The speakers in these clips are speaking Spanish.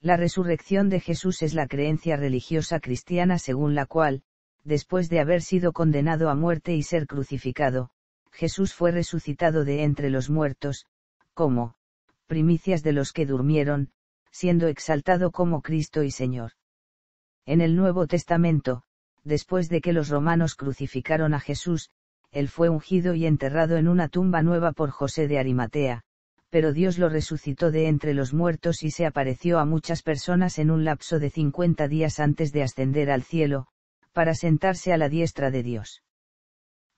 La resurrección de Jesús es la creencia religiosa cristiana según la cual, después de haber sido condenado a muerte y ser crucificado, Jesús fue resucitado de entre los muertos, como, primicias de los que durmieron, siendo exaltado como Cristo y Señor. En el Nuevo Testamento, después de que los romanos crucificaron a Jesús, él fue ungido y enterrado en una tumba nueva por José de Arimatea, pero Dios lo resucitó de entre los muertos y se apareció a muchas personas en un lapso de 50 días antes de ascender al cielo, para sentarse a la diestra de Dios.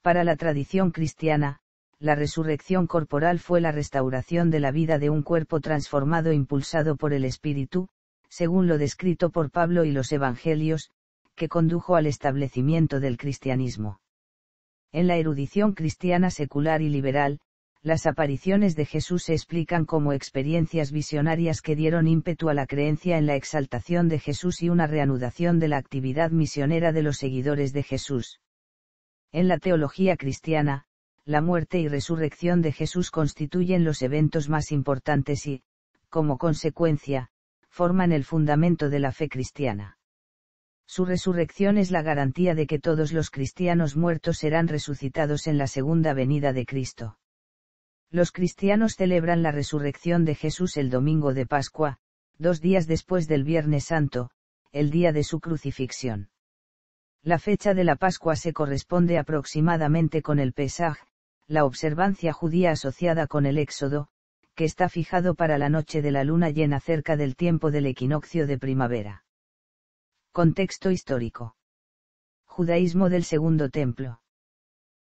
Para la tradición cristiana, la resurrección corporal fue la restauración de la vida de un cuerpo transformado e impulsado por el Espíritu, según lo descrito por Pablo y los Evangelios, que condujo al establecimiento del cristianismo. En la erudición cristiana secular y liberal, las apariciones de Jesús se explican como experiencias visionarias que dieron ímpetu a la creencia en la exaltación de Jesús y una reanudación de la actividad misionera de los seguidores de Jesús. En la teología cristiana, la muerte y resurrección de Jesús constituyen los eventos más importantes y, como consecuencia, forman el fundamento de la fe cristiana. Su resurrección es la garantía de que todos los cristianos muertos serán resucitados en la segunda venida de Cristo los cristianos celebran la resurrección de Jesús el domingo de Pascua, dos días después del Viernes Santo, el día de su crucifixión. La fecha de la Pascua se corresponde aproximadamente con el Pesaj, la observancia judía asociada con el Éxodo, que está fijado para la noche de la luna llena cerca del tiempo del equinoccio de primavera. Contexto histórico. Judaísmo del Segundo Templo.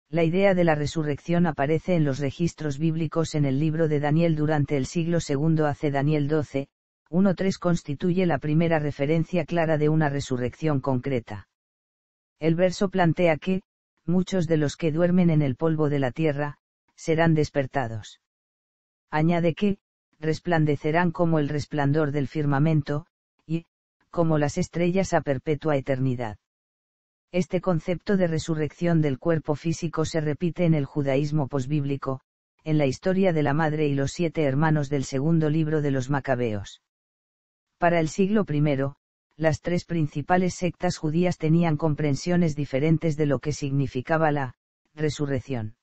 La idea de la resurrección aparece en los registros bíblicos en el libro de Daniel durante el siglo II hace Daniel 12, 1-3 constituye la primera referencia clara de una resurrección concreta. El verso plantea que, muchos de los que duermen en el polvo de la tierra, serán despertados. Añade que, resplandecerán como el resplandor del firmamento, y, como las estrellas a perpetua eternidad. Este concepto de resurrección del cuerpo físico se repite en el judaísmo posbíblico, en la historia de la madre y los siete hermanos del segundo libro de los Macabeos. Para el siglo I, las tres principales sectas judías tenían comprensiones diferentes de lo que significaba la resurrección.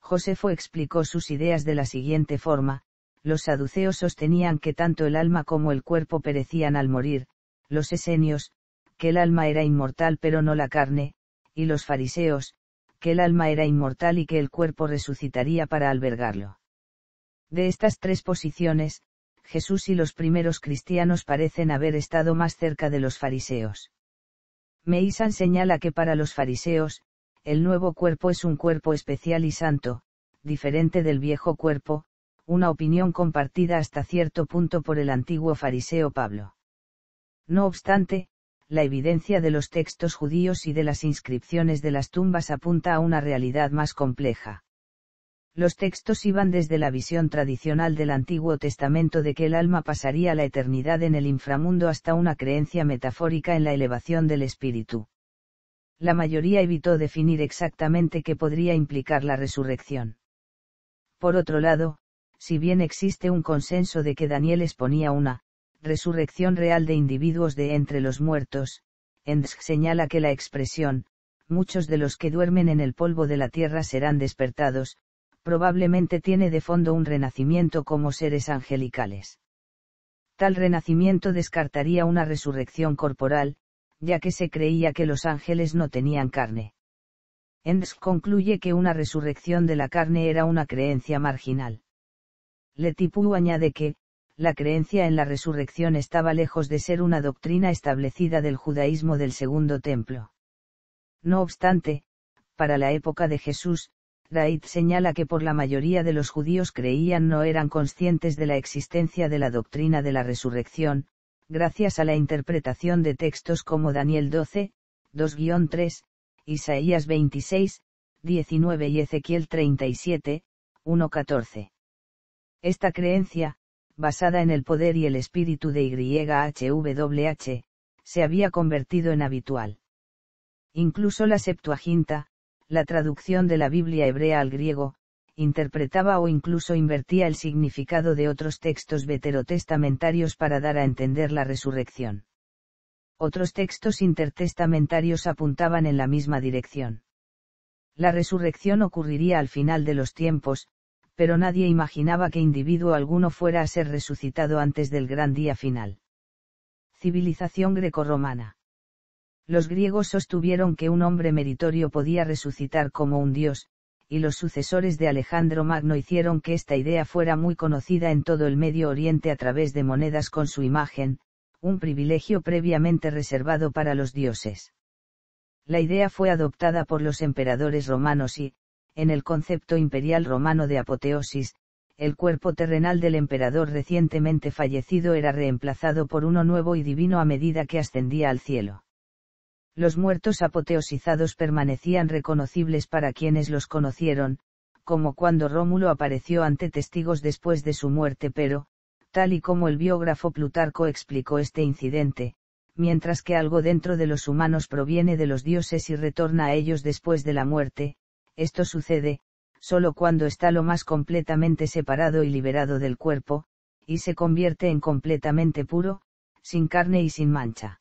Josefo explicó sus ideas de la siguiente forma, los saduceos sostenían que tanto el alma como el cuerpo perecían al morir, los esenios, que el alma era inmortal pero no la carne, y los fariseos, que el alma era inmortal y que el cuerpo resucitaría para albergarlo. De estas tres posiciones, Jesús y los primeros cristianos parecen haber estado más cerca de los fariseos. Meisan señala que para los fariseos, el nuevo cuerpo es un cuerpo especial y santo, diferente del viejo cuerpo, una opinión compartida hasta cierto punto por el antiguo fariseo Pablo. No obstante, la evidencia de los textos judíos y de las inscripciones de las tumbas apunta a una realidad más compleja. Los textos iban desde la visión tradicional del Antiguo Testamento de que el alma pasaría la eternidad en el inframundo hasta una creencia metafórica en la elevación del espíritu. La mayoría evitó definir exactamente qué podría implicar la resurrección. Por otro lado, si bien existe un consenso de que Daniel exponía una resurrección real de individuos de entre los muertos, Ends señala que la expresión, muchos de los que duermen en el polvo de la tierra serán despertados, probablemente tiene de fondo un renacimiento como seres angelicales. Tal renacimiento descartaría una resurrección corporal, ya que se creía que los ángeles no tenían carne. Ends concluye que una resurrección de la carne era una creencia marginal. letipú añade que, la creencia en la resurrección estaba lejos de ser una doctrina establecida del judaísmo del Segundo Templo. No obstante, para la época de Jesús, Raid señala que por la mayoría de los judíos creían no eran conscientes de la existencia de la doctrina de la resurrección, gracias a la interpretación de textos como Daniel 12, 2-3, Isaías 26, 19 y Ezequiel 37, 1-14. Esta creencia, basada en el poder y el espíritu de YHWH, se había convertido en habitual. Incluso la Septuaginta, la traducción de la Biblia hebrea al griego, interpretaba o incluso invertía el significado de otros textos veterotestamentarios para dar a entender la resurrección. Otros textos intertestamentarios apuntaban en la misma dirección. La resurrección ocurriría al final de los tiempos, pero nadie imaginaba que individuo alguno fuera a ser resucitado antes del gran día final. Civilización grecorromana. Los griegos sostuvieron que un hombre meritorio podía resucitar como un dios, y los sucesores de Alejandro Magno hicieron que esta idea fuera muy conocida en todo el Medio Oriente a través de monedas con su imagen, un privilegio previamente reservado para los dioses. La idea fue adoptada por los emperadores romanos y, en el concepto imperial romano de apoteosis, el cuerpo terrenal del emperador recientemente fallecido era reemplazado por uno nuevo y divino a medida que ascendía al cielo. Los muertos apoteosizados permanecían reconocibles para quienes los conocieron, como cuando Rómulo apareció ante testigos después de su muerte, pero, tal y como el biógrafo Plutarco explicó este incidente, mientras que algo dentro de los humanos proviene de los dioses y retorna a ellos después de la muerte, esto sucede, solo cuando está lo más completamente separado y liberado del cuerpo, y se convierte en completamente puro, sin carne y sin mancha.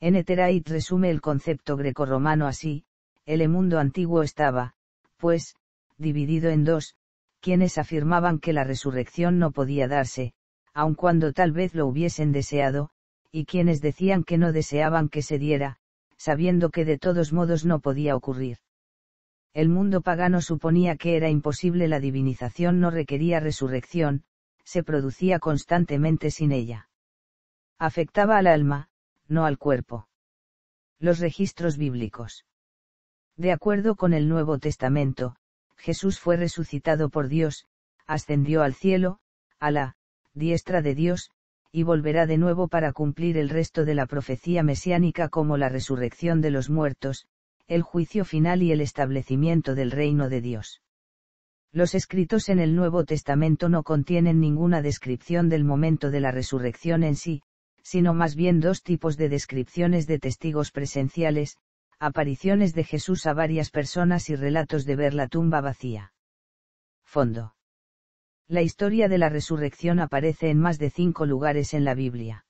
En Eterait resume el concepto grecorromano así, el mundo antiguo estaba, pues, dividido en dos, quienes afirmaban que la resurrección no podía darse, aun cuando tal vez lo hubiesen deseado, y quienes decían que no deseaban que se diera, sabiendo que de todos modos no podía ocurrir el mundo pagano suponía que era imposible la divinización no requería resurrección, se producía constantemente sin ella. Afectaba al alma, no al cuerpo. Los registros bíblicos. De acuerdo con el Nuevo Testamento, Jesús fue resucitado por Dios, ascendió al cielo, a la diestra de Dios, y volverá de nuevo para cumplir el resto de la profecía mesiánica como la resurrección de los muertos, el juicio final y el establecimiento del reino de Dios. Los escritos en el Nuevo Testamento no contienen ninguna descripción del momento de la resurrección en sí, sino más bien dos tipos de descripciones de testigos presenciales, apariciones de Jesús a varias personas y relatos de ver la tumba vacía. Fondo. La historia de la resurrección aparece en más de cinco lugares en la Biblia.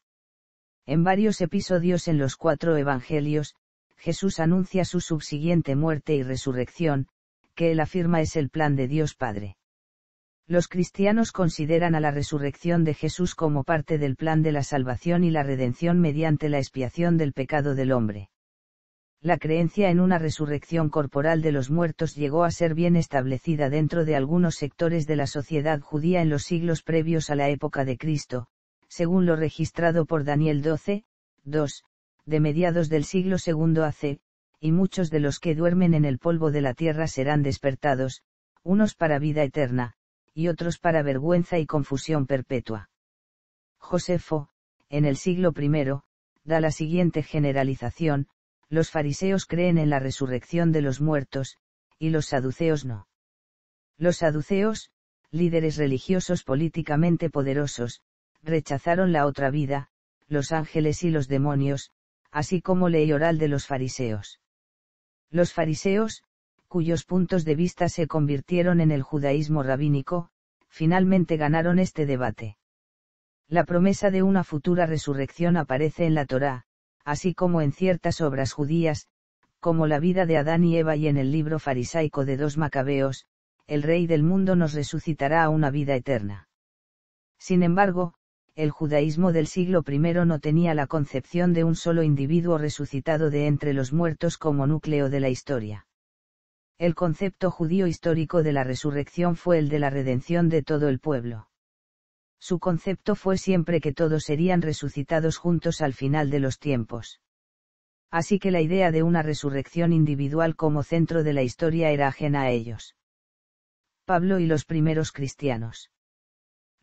En varios episodios en los cuatro evangelios, Jesús anuncia su subsiguiente muerte y resurrección, que él afirma es el plan de Dios Padre. Los cristianos consideran a la resurrección de Jesús como parte del plan de la salvación y la redención mediante la expiación del pecado del hombre. La creencia en una resurrección corporal de los muertos llegó a ser bien establecida dentro de algunos sectores de la sociedad judía en los siglos previos a la época de Cristo, según lo registrado por Daniel 12, 2, de mediados del siglo II AC, y muchos de los que duermen en el polvo de la tierra serán despertados, unos para vida eterna, y otros para vergüenza y confusión perpetua. Josefo, en el siglo I, da la siguiente generalización, los fariseos creen en la resurrección de los muertos, y los saduceos no. Los saduceos, líderes religiosos políticamente poderosos, rechazaron la otra vida, los ángeles y los demonios, así como ley oral de los fariseos. Los fariseos, cuyos puntos de vista se convirtieron en el judaísmo rabínico, finalmente ganaron este debate. La promesa de una futura resurrección aparece en la Torá, así como en ciertas obras judías, como la vida de Adán y Eva y en el libro farisaico de dos Macabeos, el Rey del mundo nos resucitará a una vida eterna. Sin embargo, el judaísmo del siglo I no tenía la concepción de un solo individuo resucitado de entre los muertos como núcleo de la historia. El concepto judío histórico de la resurrección fue el de la redención de todo el pueblo. Su concepto fue siempre que todos serían resucitados juntos al final de los tiempos. Así que la idea de una resurrección individual como centro de la historia era ajena a ellos. Pablo y los primeros cristianos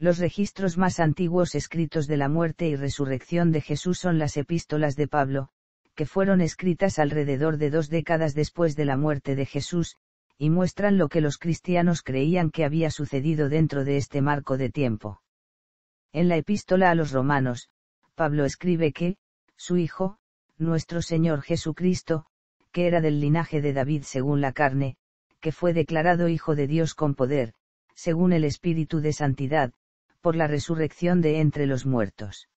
los registros más antiguos escritos de la muerte y resurrección de Jesús son las epístolas de Pablo, que fueron escritas alrededor de dos décadas después de la muerte de Jesús, y muestran lo que los cristianos creían que había sucedido dentro de este marco de tiempo. En la epístola a los romanos, Pablo escribe que, su Hijo, nuestro Señor Jesucristo, que era del linaje de David según la carne, que fue declarado Hijo de Dios con poder, según el Espíritu de Santidad, por la resurrección de entre los muertos.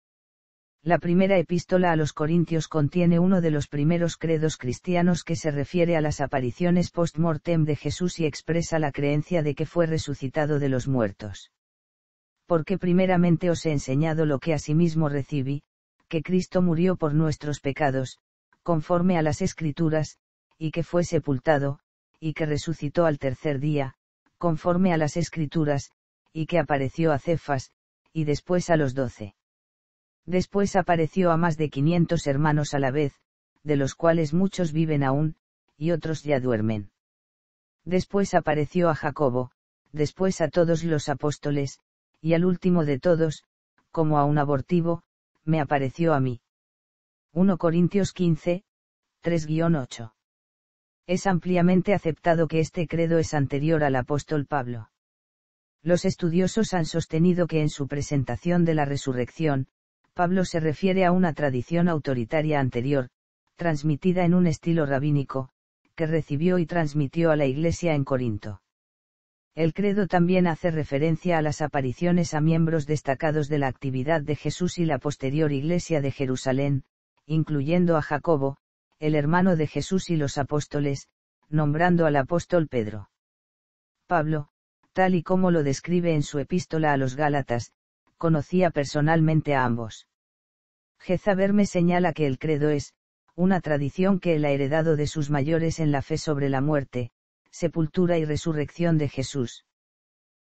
La primera epístola a los Corintios contiene uno de los primeros credos cristianos que se refiere a las apariciones post-mortem de Jesús y expresa la creencia de que fue resucitado de los muertos. Porque primeramente os he enseñado lo que asimismo recibí, que Cristo murió por nuestros pecados, conforme a las Escrituras, y que fue sepultado, y que resucitó al tercer día, conforme a las Escrituras, y que apareció a Cefas, y después a los doce. Después apareció a más de quinientos hermanos a la vez, de los cuales muchos viven aún, y otros ya duermen. Después apareció a Jacobo, después a todos los apóstoles, y al último de todos, como a un abortivo, me apareció a mí. 1 Corintios 15, 3-8. Es ampliamente aceptado que este credo es anterior al apóstol Pablo. Los estudiosos han sostenido que en su presentación de la resurrección, Pablo se refiere a una tradición autoritaria anterior, transmitida en un estilo rabínico, que recibió y transmitió a la Iglesia en Corinto. El credo también hace referencia a las apariciones a miembros destacados de la actividad de Jesús y la posterior Iglesia de Jerusalén, incluyendo a Jacobo, el hermano de Jesús y los apóstoles, nombrando al apóstol Pedro. Pablo, tal y como lo describe en su epístola a los Gálatas, conocía personalmente a ambos. Jezaberme me señala que el credo es, una tradición que él ha heredado de sus mayores en la fe sobre la muerte, sepultura y resurrección de Jesús.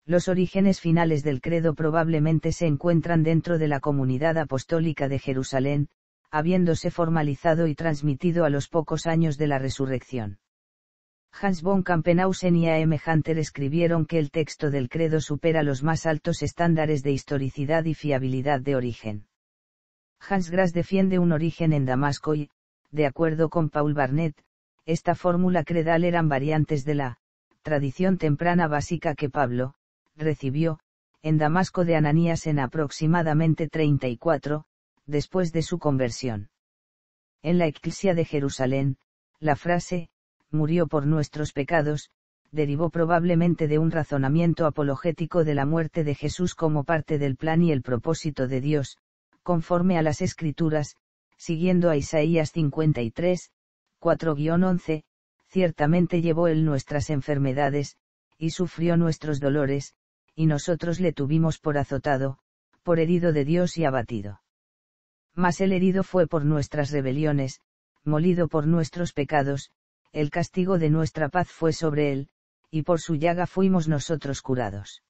Los orígenes finales del credo probablemente se encuentran dentro de la comunidad apostólica de Jerusalén, habiéndose formalizado y transmitido a los pocos años de la resurrección. Hans von Kampenhausen y A. M. Hunter escribieron que el texto del credo supera los más altos estándares de historicidad y fiabilidad de origen. Hans Grass defiende un origen en Damasco y, de acuerdo con Paul Barnett, esta fórmula credal eran variantes de la tradición temprana básica que Pablo recibió en Damasco de Ananías en aproximadamente 34 después de su conversión. En la Iglesia de Jerusalén, la frase murió por nuestros pecados, derivó probablemente de un razonamiento apologético de la muerte de Jesús como parte del plan y el propósito de Dios, conforme a las Escrituras, siguiendo a Isaías 53, 4-11, ciertamente llevó él nuestras enfermedades, y sufrió nuestros dolores, y nosotros le tuvimos por azotado, por herido de Dios y abatido. Mas el herido fue por nuestras rebeliones, molido por nuestros pecados, el castigo de nuestra paz fue sobre él, y por su llaga fuimos nosotros curados.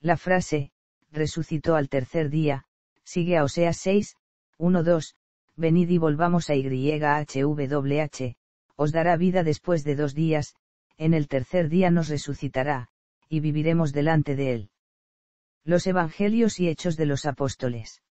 La frase, resucitó al tercer día, sigue a Oseas 6, 1 2, venid y volvamos a YHWH, os dará vida después de dos días, en el tercer día nos resucitará, y viviremos delante de él. Los Evangelios y Hechos de los Apóstoles.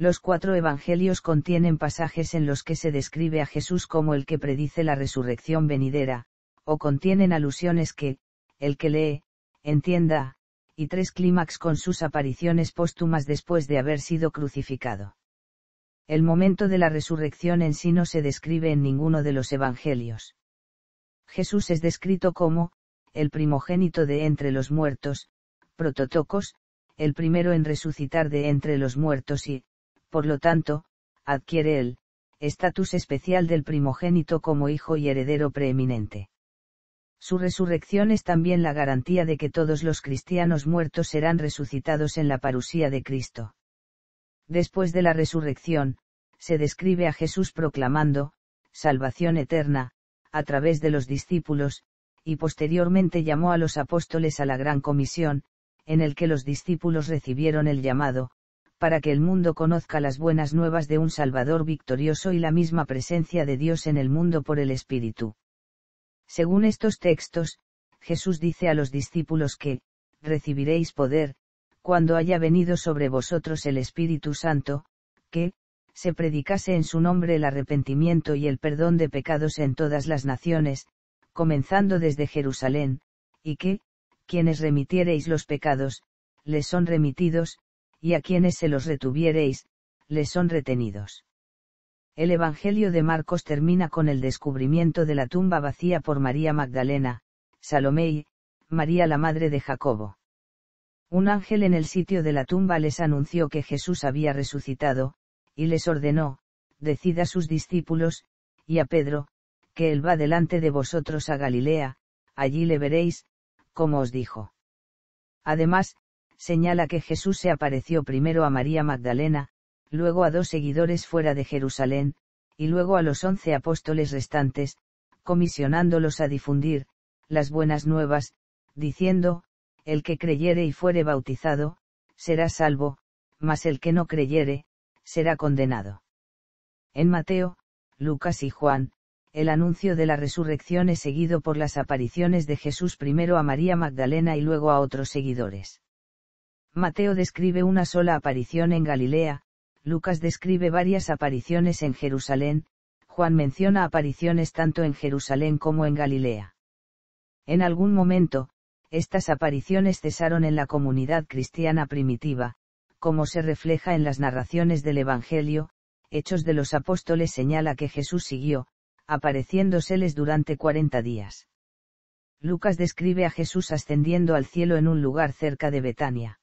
Los cuatro evangelios contienen pasajes en los que se describe a Jesús como el que predice la resurrección venidera, o contienen alusiones que, el que lee, entienda, y tres clímax con sus apariciones póstumas después de haber sido crucificado. El momento de la resurrección en sí no se describe en ninguno de los evangelios. Jesús es descrito como, el primogénito de entre los muertos, prototocos, el primero en resucitar de entre los muertos y, por lo tanto, adquiere él, estatus especial del primogénito como hijo y heredero preeminente. Su resurrección es también la garantía de que todos los cristianos muertos serán resucitados en la parusía de Cristo. Después de la resurrección, se describe a Jesús proclamando, salvación eterna, a través de los discípulos, y posteriormente llamó a los apóstoles a la gran comisión, en el que los discípulos recibieron el llamado, para que el mundo conozca las buenas nuevas de un Salvador victorioso y la misma presencia de Dios en el mundo por el Espíritu. Según estos textos, Jesús dice a los discípulos que, recibiréis poder, cuando haya venido sobre vosotros el Espíritu Santo, que, se predicase en su nombre el arrepentimiento y el perdón de pecados en todas las naciones, comenzando desde Jerusalén, y que, quienes remitiereis los pecados, les son remitidos, y a quienes se los retuviereis, les son retenidos. El Evangelio de Marcos termina con el descubrimiento de la tumba vacía por María Magdalena, Salomé María la madre de Jacobo. Un ángel en el sitio de la tumba les anunció que Jesús había resucitado, y les ordenó, decid a sus discípulos, y a Pedro, que él va delante de vosotros a Galilea, allí le veréis, como os dijo. Además, señala que Jesús se apareció primero a María Magdalena, luego a dos seguidores fuera de Jerusalén, y luego a los once apóstoles restantes, comisionándolos a difundir, las buenas nuevas, diciendo, el que creyere y fuere bautizado, será salvo, mas el que no creyere, será condenado. En Mateo, Lucas y Juan, el anuncio de la resurrección es seguido por las apariciones de Jesús primero a María Magdalena y luego a otros seguidores. Mateo describe una sola aparición en Galilea, Lucas describe varias apariciones en Jerusalén, Juan menciona apariciones tanto en Jerusalén como en Galilea. En algún momento, estas apariciones cesaron en la comunidad cristiana primitiva, como se refleja en las narraciones del Evangelio, Hechos de los Apóstoles señala que Jesús siguió, apareciéndoseles durante cuarenta días. Lucas describe a Jesús ascendiendo al cielo en un lugar cerca de Betania.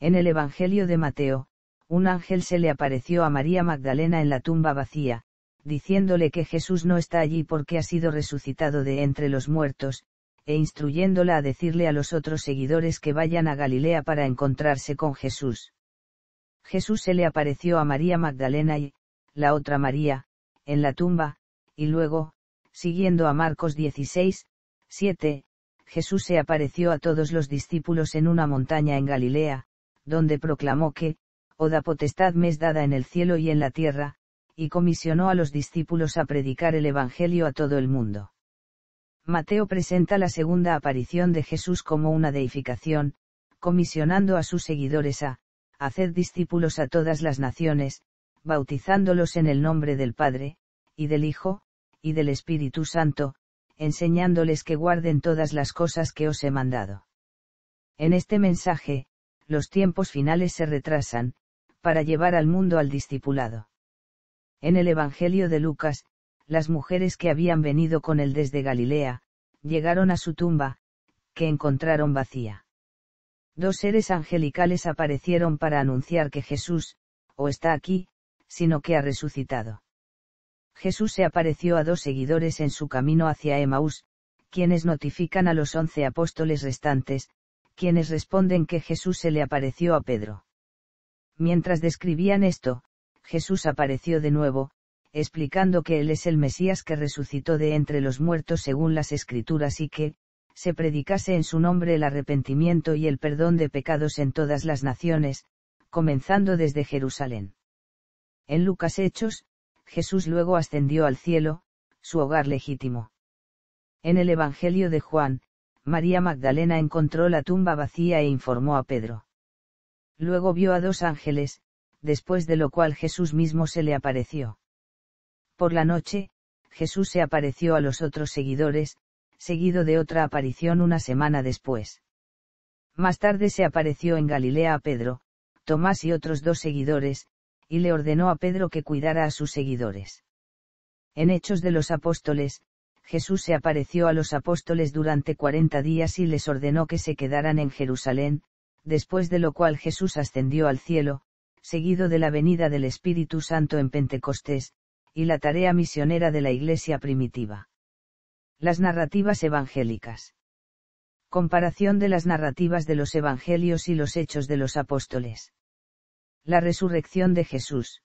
En el Evangelio de Mateo, un ángel se le apareció a María Magdalena en la tumba vacía, diciéndole que Jesús no está allí porque ha sido resucitado de entre los muertos, e instruyéndola a decirle a los otros seguidores que vayan a Galilea para encontrarse con Jesús. Jesús se le apareció a María Magdalena y, la otra María, en la tumba, y luego, siguiendo a Marcos 16, 7, Jesús se apareció a todos los discípulos en una montaña en Galilea, donde proclamó que, oh, da potestad mes dada en el cielo y en la tierra, y comisionó a los discípulos a predicar el Evangelio a todo el mundo. Mateo presenta la segunda aparición de Jesús como una deificación, comisionando a sus seguidores a, hacer discípulos a todas las naciones, bautizándolos en el nombre del Padre, y del Hijo, y del Espíritu Santo, enseñándoles que guarden todas las cosas que os he mandado. En este mensaje, los tiempos finales se retrasan, para llevar al mundo al discipulado. En el Evangelio de Lucas, las mujeres que habían venido con él desde Galilea, llegaron a su tumba, que encontraron vacía. Dos seres angelicales aparecieron para anunciar que Jesús, o está aquí, sino que ha resucitado. Jesús se apareció a dos seguidores en su camino hacia Emaús, quienes notifican a los once apóstoles restantes, quienes responden que Jesús se le apareció a Pedro. Mientras describían esto, Jesús apareció de nuevo, explicando que Él es el Mesías que resucitó de entre los muertos según las Escrituras y que, se predicase en su nombre el arrepentimiento y el perdón de pecados en todas las naciones, comenzando desde Jerusalén. En Lucas Hechos, Jesús luego ascendió al cielo, su hogar legítimo. En el Evangelio de Juan, María Magdalena encontró la tumba vacía e informó a Pedro. Luego vio a dos ángeles, después de lo cual Jesús mismo se le apareció. Por la noche, Jesús se apareció a los otros seguidores, seguido de otra aparición una semana después. Más tarde se apareció en Galilea a Pedro, Tomás y otros dos seguidores, y le ordenó a Pedro que cuidara a sus seguidores. En Hechos de los Apóstoles, Jesús se apareció a los apóstoles durante cuarenta días y les ordenó que se quedaran en Jerusalén, después de lo cual Jesús ascendió al cielo, seguido de la venida del Espíritu Santo en Pentecostés, y la tarea misionera de la Iglesia primitiva. Las narrativas evangélicas. Comparación de las narrativas de los Evangelios y los Hechos de los Apóstoles. La resurrección de Jesús.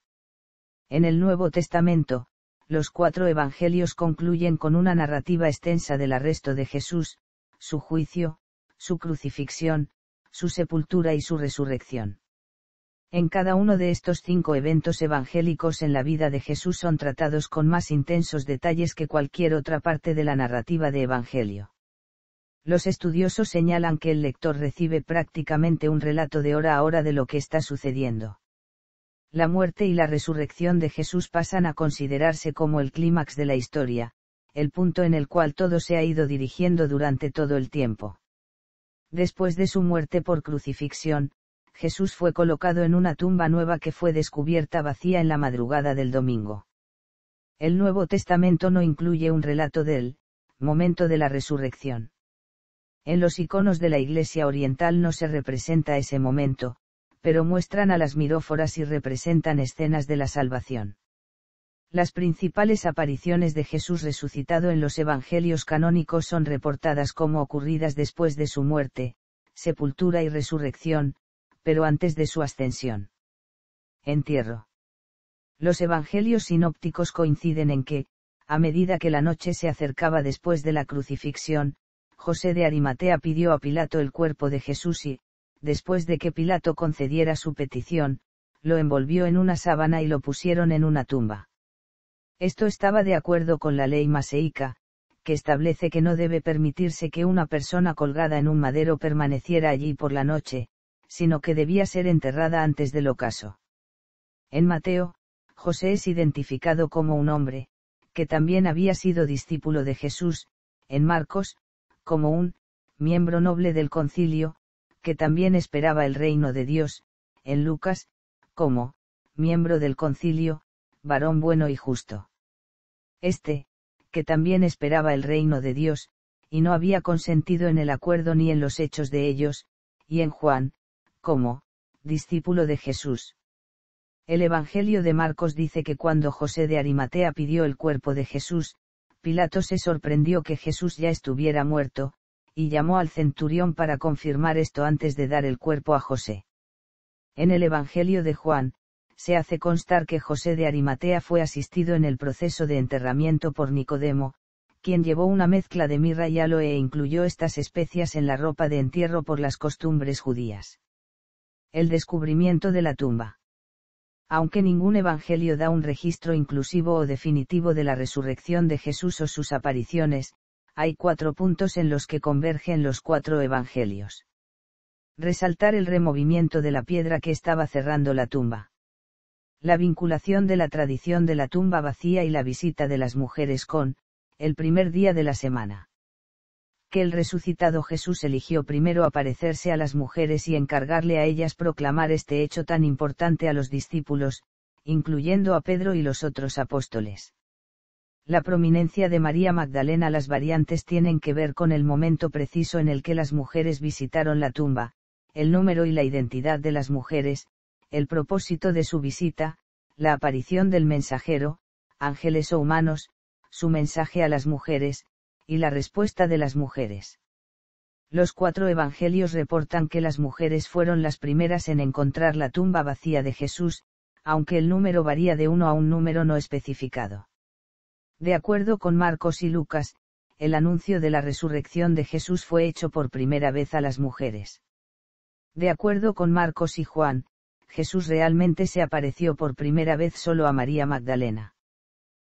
En el Nuevo Testamento, los cuatro evangelios concluyen con una narrativa extensa del arresto de Jesús, su juicio, su crucifixión, su sepultura y su resurrección. En cada uno de estos cinco eventos evangélicos en la vida de Jesús son tratados con más intensos detalles que cualquier otra parte de la narrativa de Evangelio. Los estudiosos señalan que el lector recibe prácticamente un relato de hora a hora de lo que está sucediendo la muerte y la resurrección de Jesús pasan a considerarse como el clímax de la historia, el punto en el cual todo se ha ido dirigiendo durante todo el tiempo. Después de su muerte por crucifixión, Jesús fue colocado en una tumba nueva que fue descubierta vacía en la madrugada del domingo. El Nuevo Testamento no incluye un relato del momento de la resurrección. En los iconos de la Iglesia Oriental no se representa ese momento, pero muestran a las miróforas y representan escenas de la salvación. Las principales apariciones de Jesús resucitado en los evangelios canónicos son reportadas como ocurridas después de su muerte, sepultura y resurrección, pero antes de su ascensión. Entierro. Los evangelios sinópticos coinciden en que, a medida que la noche se acercaba después de la crucifixión, José de Arimatea pidió a Pilato el cuerpo de Jesús y, después de que Pilato concediera su petición, lo envolvió en una sábana y lo pusieron en una tumba. Esto estaba de acuerdo con la ley maseica, que establece que no debe permitirse que una persona colgada en un madero permaneciera allí por la noche, sino que debía ser enterrada antes del ocaso. En Mateo, José es identificado como un hombre, que también había sido discípulo de Jesús, en Marcos, como un miembro noble del concilio, que también esperaba el reino de Dios, en Lucas, como, miembro del concilio, varón bueno y justo. Este, que también esperaba el reino de Dios, y no había consentido en el acuerdo ni en los hechos de ellos, y en Juan, como, discípulo de Jesús. El Evangelio de Marcos dice que cuando José de Arimatea pidió el cuerpo de Jesús, Pilato se sorprendió que Jesús ya estuviera muerto, y llamó al centurión para confirmar esto antes de dar el cuerpo a José. En el Evangelio de Juan, se hace constar que José de Arimatea fue asistido en el proceso de enterramiento por Nicodemo, quien llevó una mezcla de mirra y aloe e incluyó estas especias en la ropa de entierro por las costumbres judías. El descubrimiento de la tumba. Aunque ningún evangelio da un registro inclusivo o definitivo de la resurrección de Jesús o sus apariciones, hay cuatro puntos en los que convergen los cuatro evangelios. Resaltar el removimiento de la piedra que estaba cerrando la tumba. La vinculación de la tradición de la tumba vacía y la visita de las mujeres con, el primer día de la semana. Que el resucitado Jesús eligió primero aparecerse a las mujeres y encargarle a ellas proclamar este hecho tan importante a los discípulos, incluyendo a Pedro y los otros apóstoles la prominencia de María Magdalena las variantes tienen que ver con el momento preciso en el que las mujeres visitaron la tumba, el número y la identidad de las mujeres, el propósito de su visita, la aparición del mensajero, ángeles o humanos, su mensaje a las mujeres, y la respuesta de las mujeres. Los cuatro evangelios reportan que las mujeres fueron las primeras en encontrar la tumba vacía de Jesús, aunque el número varía de uno a un número no especificado. De acuerdo con Marcos y Lucas, el anuncio de la resurrección de Jesús fue hecho por primera vez a las mujeres. De acuerdo con Marcos y Juan, Jesús realmente se apareció por primera vez solo a María Magdalena.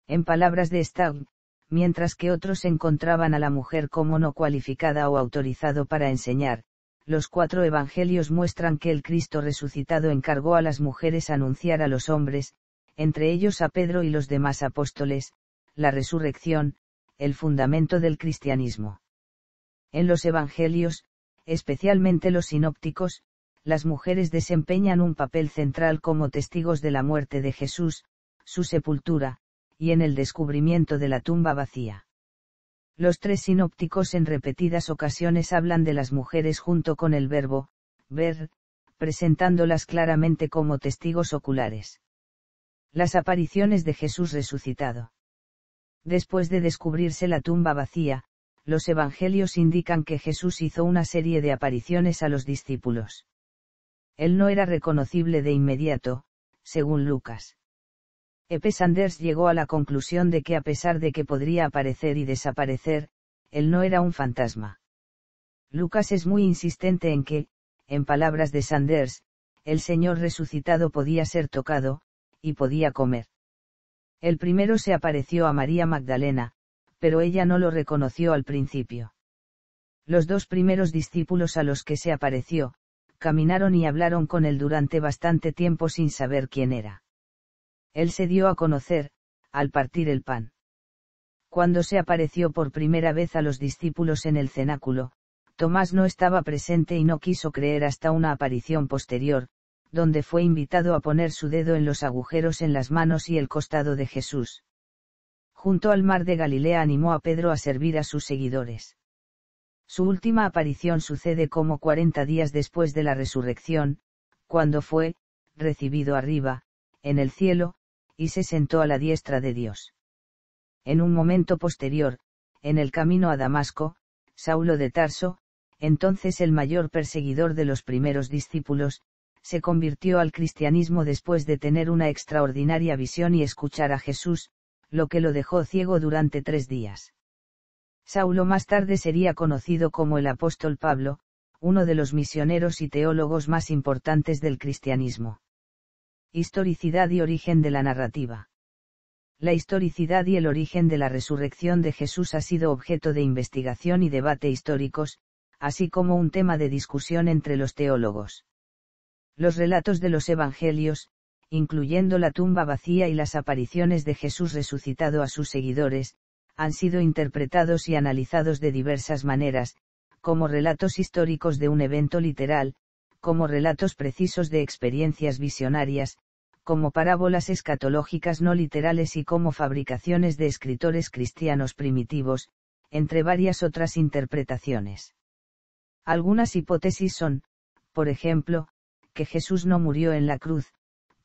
En palabras de Staub, mientras que otros encontraban a la mujer como no cualificada o autorizado para enseñar, los cuatro evangelios muestran que el Cristo resucitado encargó a las mujeres anunciar a los hombres, entre ellos a Pedro y los demás apóstoles, la resurrección, el fundamento del cristianismo. En los evangelios, especialmente los sinópticos, las mujeres desempeñan un papel central como testigos de la muerte de Jesús, su sepultura, y en el descubrimiento de la tumba vacía. Los tres sinópticos en repetidas ocasiones hablan de las mujeres junto con el verbo, ver, presentándolas claramente como testigos oculares. Las apariciones de Jesús resucitado. Después de descubrirse la tumba vacía, los evangelios indican que Jesús hizo una serie de apariciones a los discípulos. Él no era reconocible de inmediato, según Lucas. Epe Sanders llegó a la conclusión de que a pesar de que podría aparecer y desaparecer, él no era un fantasma. Lucas es muy insistente en que, en palabras de Sanders, el Señor resucitado podía ser tocado, y podía comer. El primero se apareció a María Magdalena, pero ella no lo reconoció al principio. Los dos primeros discípulos a los que se apareció, caminaron y hablaron con él durante bastante tiempo sin saber quién era. Él se dio a conocer, al partir el pan. Cuando se apareció por primera vez a los discípulos en el cenáculo, Tomás no estaba presente y no quiso creer hasta una aparición posterior, donde fue invitado a poner su dedo en los agujeros en las manos y el costado de Jesús. Junto al mar de Galilea animó a Pedro a servir a sus seguidores. Su última aparición sucede como 40 días después de la resurrección, cuando fue, recibido arriba, en el cielo, y se sentó a la diestra de Dios. En un momento posterior, en el camino a Damasco, Saulo de Tarso, entonces el mayor perseguidor de los primeros discípulos, se convirtió al cristianismo después de tener una extraordinaria visión y escuchar a Jesús, lo que lo dejó ciego durante tres días. Saulo más tarde sería conocido como el apóstol Pablo, uno de los misioneros y teólogos más importantes del cristianismo. Historicidad y origen de la narrativa. La historicidad y el origen de la resurrección de Jesús ha sido objeto de investigación y debate históricos, así como un tema de discusión entre los teólogos. Los relatos de los evangelios, incluyendo la tumba vacía y las apariciones de Jesús resucitado a sus seguidores, han sido interpretados y analizados de diversas maneras, como relatos históricos de un evento literal, como relatos precisos de experiencias visionarias, como parábolas escatológicas no literales y como fabricaciones de escritores cristianos primitivos, entre varias otras interpretaciones. Algunas hipótesis son, por ejemplo, que Jesús no murió en la cruz,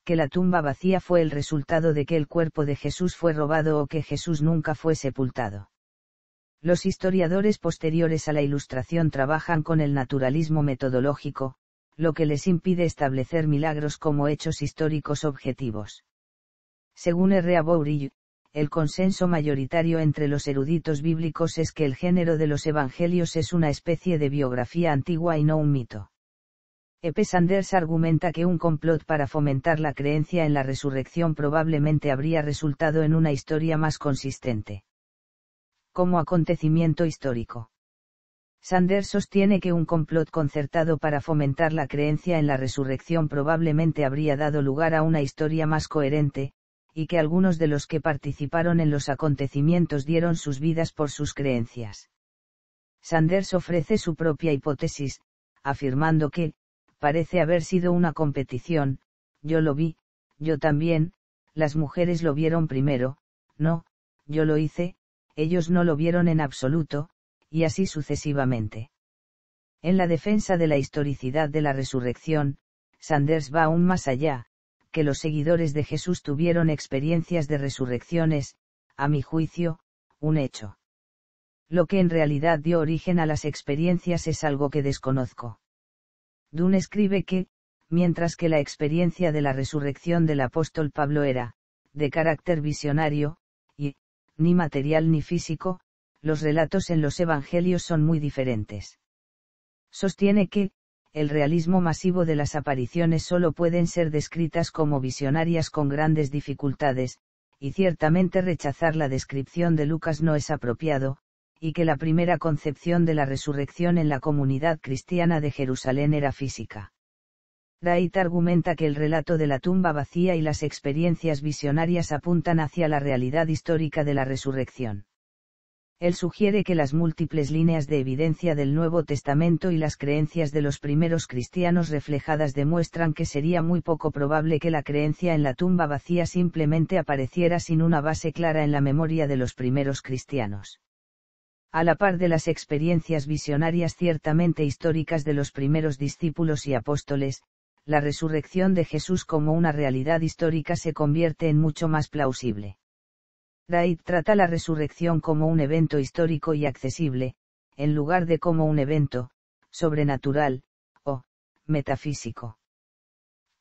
que la tumba vacía fue el resultado de que el cuerpo de Jesús fue robado o que Jesús nunca fue sepultado. Los historiadores posteriores a la Ilustración trabajan con el naturalismo metodológico, lo que les impide establecer milagros como hechos históricos objetivos. Según R. A. el consenso mayoritario entre los eruditos bíblicos es que el género de los evangelios es una especie de biografía antigua y no un mito E.P. Sanders argumenta que un complot para fomentar la creencia en la resurrección probablemente habría resultado en una historia más consistente. Como acontecimiento histórico. Sanders sostiene que un complot concertado para fomentar la creencia en la resurrección probablemente habría dado lugar a una historia más coherente, y que algunos de los que participaron en los acontecimientos dieron sus vidas por sus creencias. Sanders ofrece su propia hipótesis, afirmando que, parece haber sido una competición, yo lo vi, yo también, las mujeres lo vieron primero, no, yo lo hice, ellos no lo vieron en absoluto, y así sucesivamente. En la defensa de la historicidad de la resurrección, Sanders va aún más allá, que los seguidores de Jesús tuvieron experiencias de resurrecciones, a mi juicio, un hecho. Lo que en realidad dio origen a las experiencias es algo que desconozco. Dunn escribe que, mientras que la experiencia de la resurrección del apóstol Pablo era, de carácter visionario, y, ni material ni físico, los relatos en los evangelios son muy diferentes. Sostiene que, el realismo masivo de las apariciones solo pueden ser descritas como visionarias con grandes dificultades, y ciertamente rechazar la descripción de Lucas no es apropiado, y que la primera concepción de la resurrección en la comunidad cristiana de Jerusalén era física. Wright argumenta que el relato de la tumba vacía y las experiencias visionarias apuntan hacia la realidad histórica de la resurrección. Él sugiere que las múltiples líneas de evidencia del Nuevo Testamento y las creencias de los primeros cristianos reflejadas demuestran que sería muy poco probable que la creencia en la tumba vacía simplemente apareciera sin una base clara en la memoria de los primeros cristianos a la par de las experiencias visionarias ciertamente históricas de los primeros discípulos y apóstoles, la resurrección de Jesús como una realidad histórica se convierte en mucho más plausible. Wright trata la resurrección como un evento histórico y accesible, en lugar de como un evento, sobrenatural, o, metafísico.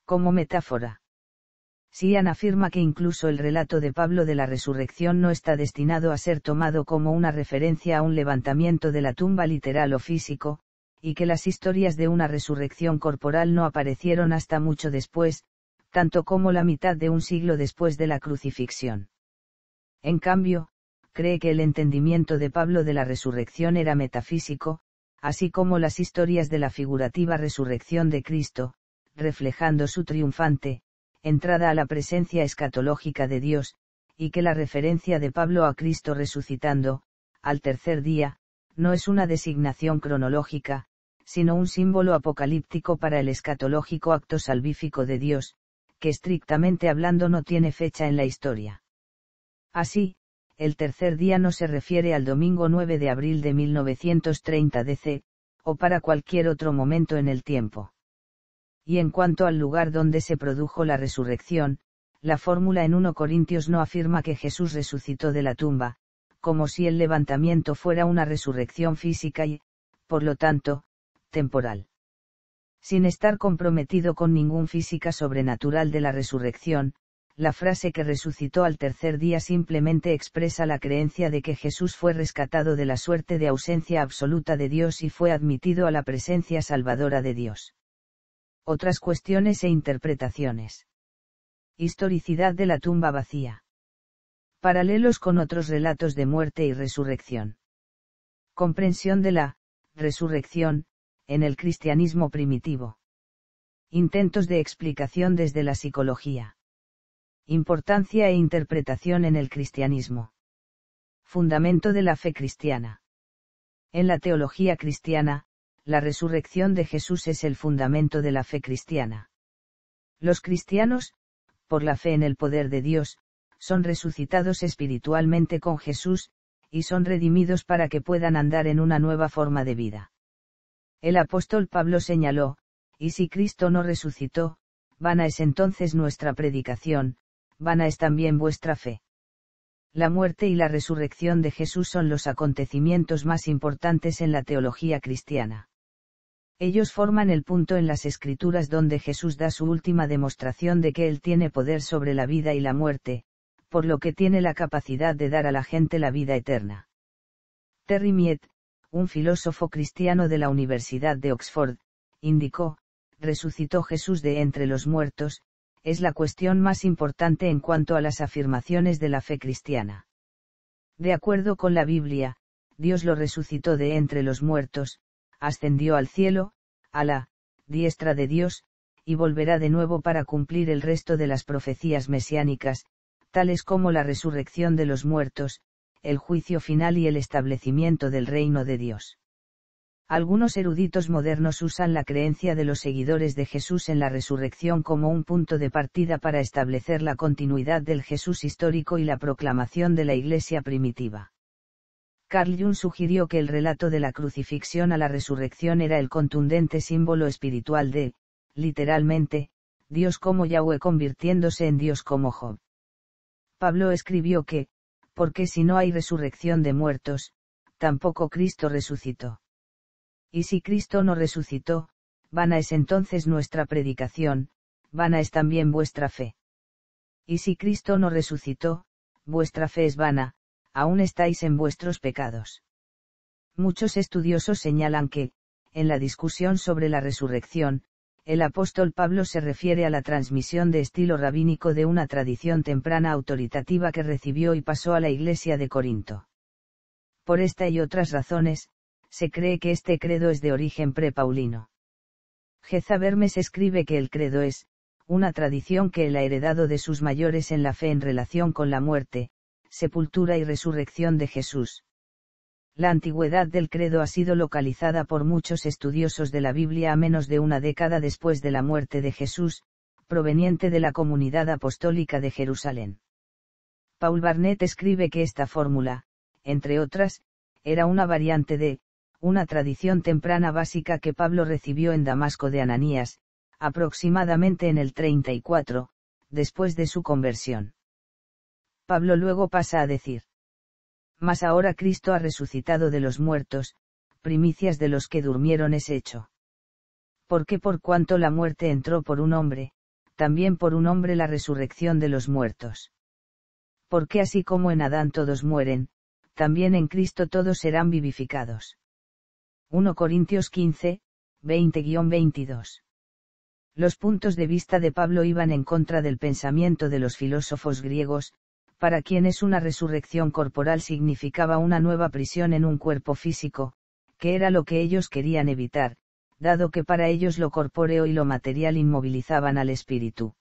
Como metáfora. Sian afirma que incluso el relato de Pablo de la resurrección no está destinado a ser tomado como una referencia a un levantamiento de la tumba literal o físico, y que las historias de una resurrección corporal no aparecieron hasta mucho después, tanto como la mitad de un siglo después de la crucifixión. En cambio, cree que el entendimiento de Pablo de la resurrección era metafísico, así como las historias de la figurativa resurrección de Cristo, reflejando su triunfante, entrada a la presencia escatológica de Dios, y que la referencia de Pablo a Cristo resucitando, al tercer día, no es una designación cronológica, sino un símbolo apocalíptico para el escatológico acto salvífico de Dios, que estrictamente hablando no tiene fecha en la historia. Así, el tercer día no se refiere al domingo 9 de abril de 1930 DC, o para cualquier otro momento en el tiempo y en cuanto al lugar donde se produjo la resurrección, la fórmula en 1 Corintios no afirma que Jesús resucitó de la tumba, como si el levantamiento fuera una resurrección física y, por lo tanto, temporal. Sin estar comprometido con ningún física sobrenatural de la resurrección, la frase que resucitó al tercer día simplemente expresa la creencia de que Jesús fue rescatado de la suerte de ausencia absoluta de Dios y fue admitido a la presencia salvadora de Dios otras cuestiones e interpretaciones. Historicidad de la tumba vacía. Paralelos con otros relatos de muerte y resurrección. Comprensión de la resurrección en el cristianismo primitivo. Intentos de explicación desde la psicología. Importancia e interpretación en el cristianismo. Fundamento de la fe cristiana. En la teología cristiana, la resurrección de Jesús es el fundamento de la fe cristiana. Los cristianos, por la fe en el poder de Dios, son resucitados espiritualmente con Jesús, y son redimidos para que puedan andar en una nueva forma de vida. El apóstol Pablo señaló, y si Cristo no resucitó, vana es entonces nuestra predicación, vana es también vuestra fe. La muerte y la resurrección de Jesús son los acontecimientos más importantes en la teología cristiana. Ellos forman el punto en las escrituras donde Jesús da su última demostración de que Él tiene poder sobre la vida y la muerte, por lo que tiene la capacidad de dar a la gente la vida eterna. Terry Miet, un filósofo cristiano de la Universidad de Oxford, indicó, resucitó Jesús de entre los muertos, es la cuestión más importante en cuanto a las afirmaciones de la fe cristiana. De acuerdo con la Biblia, Dios lo resucitó de entre los muertos, ascendió al cielo, a la diestra de Dios, y volverá de nuevo para cumplir el resto de las profecías mesiánicas, tales como la resurrección de los muertos, el juicio final y el establecimiento del reino de Dios. Algunos eruditos modernos usan la creencia de los seguidores de Jesús en la resurrección como un punto de partida para establecer la continuidad del Jesús histórico y la proclamación de la Iglesia primitiva. Carl Jung sugirió que el relato de la crucifixión a la resurrección era el contundente símbolo espiritual de, literalmente, Dios como Yahweh convirtiéndose en Dios como Job. Pablo escribió que, porque si no hay resurrección de muertos, tampoco Cristo resucitó. Y si Cristo no resucitó, vana es entonces nuestra predicación, vana es también vuestra fe. Y si Cristo no resucitó, vuestra fe es vana, aún estáis en vuestros pecados. Muchos estudiosos señalan que, en la discusión sobre la resurrección, el apóstol Pablo se refiere a la transmisión de estilo rabínico de una tradición temprana autoritativa que recibió y pasó a la Iglesia de Corinto. Por esta y otras razones, se cree que este credo es de origen prepaulino. Jeza Vermes escribe que el credo es, una tradición que él ha heredado de sus mayores en la fe en relación con la muerte, sepultura y resurrección de Jesús. La antigüedad del credo ha sido localizada por muchos estudiosos de la Biblia a menos de una década después de la muerte de Jesús, proveniente de la comunidad apostólica de Jerusalén. Paul Barnett escribe que esta fórmula, entre otras, era una variante de, una tradición temprana básica que Pablo recibió en Damasco de Ananías, aproximadamente en el 34, después de su conversión. Pablo luego pasa a decir. Mas ahora Cristo ha resucitado de los muertos, primicias de los que durmieron es hecho. Porque por cuanto la muerte entró por un hombre, también por un hombre la resurrección de los muertos. Porque así como en Adán todos mueren, también en Cristo todos serán vivificados. 1 Corintios 15, 20-22. Los puntos de vista de Pablo iban en contra del pensamiento de los filósofos griegos, para quienes una resurrección corporal significaba una nueva prisión en un cuerpo físico, que era lo que ellos querían evitar, dado que para ellos lo corpóreo y lo material inmovilizaban al espíritu.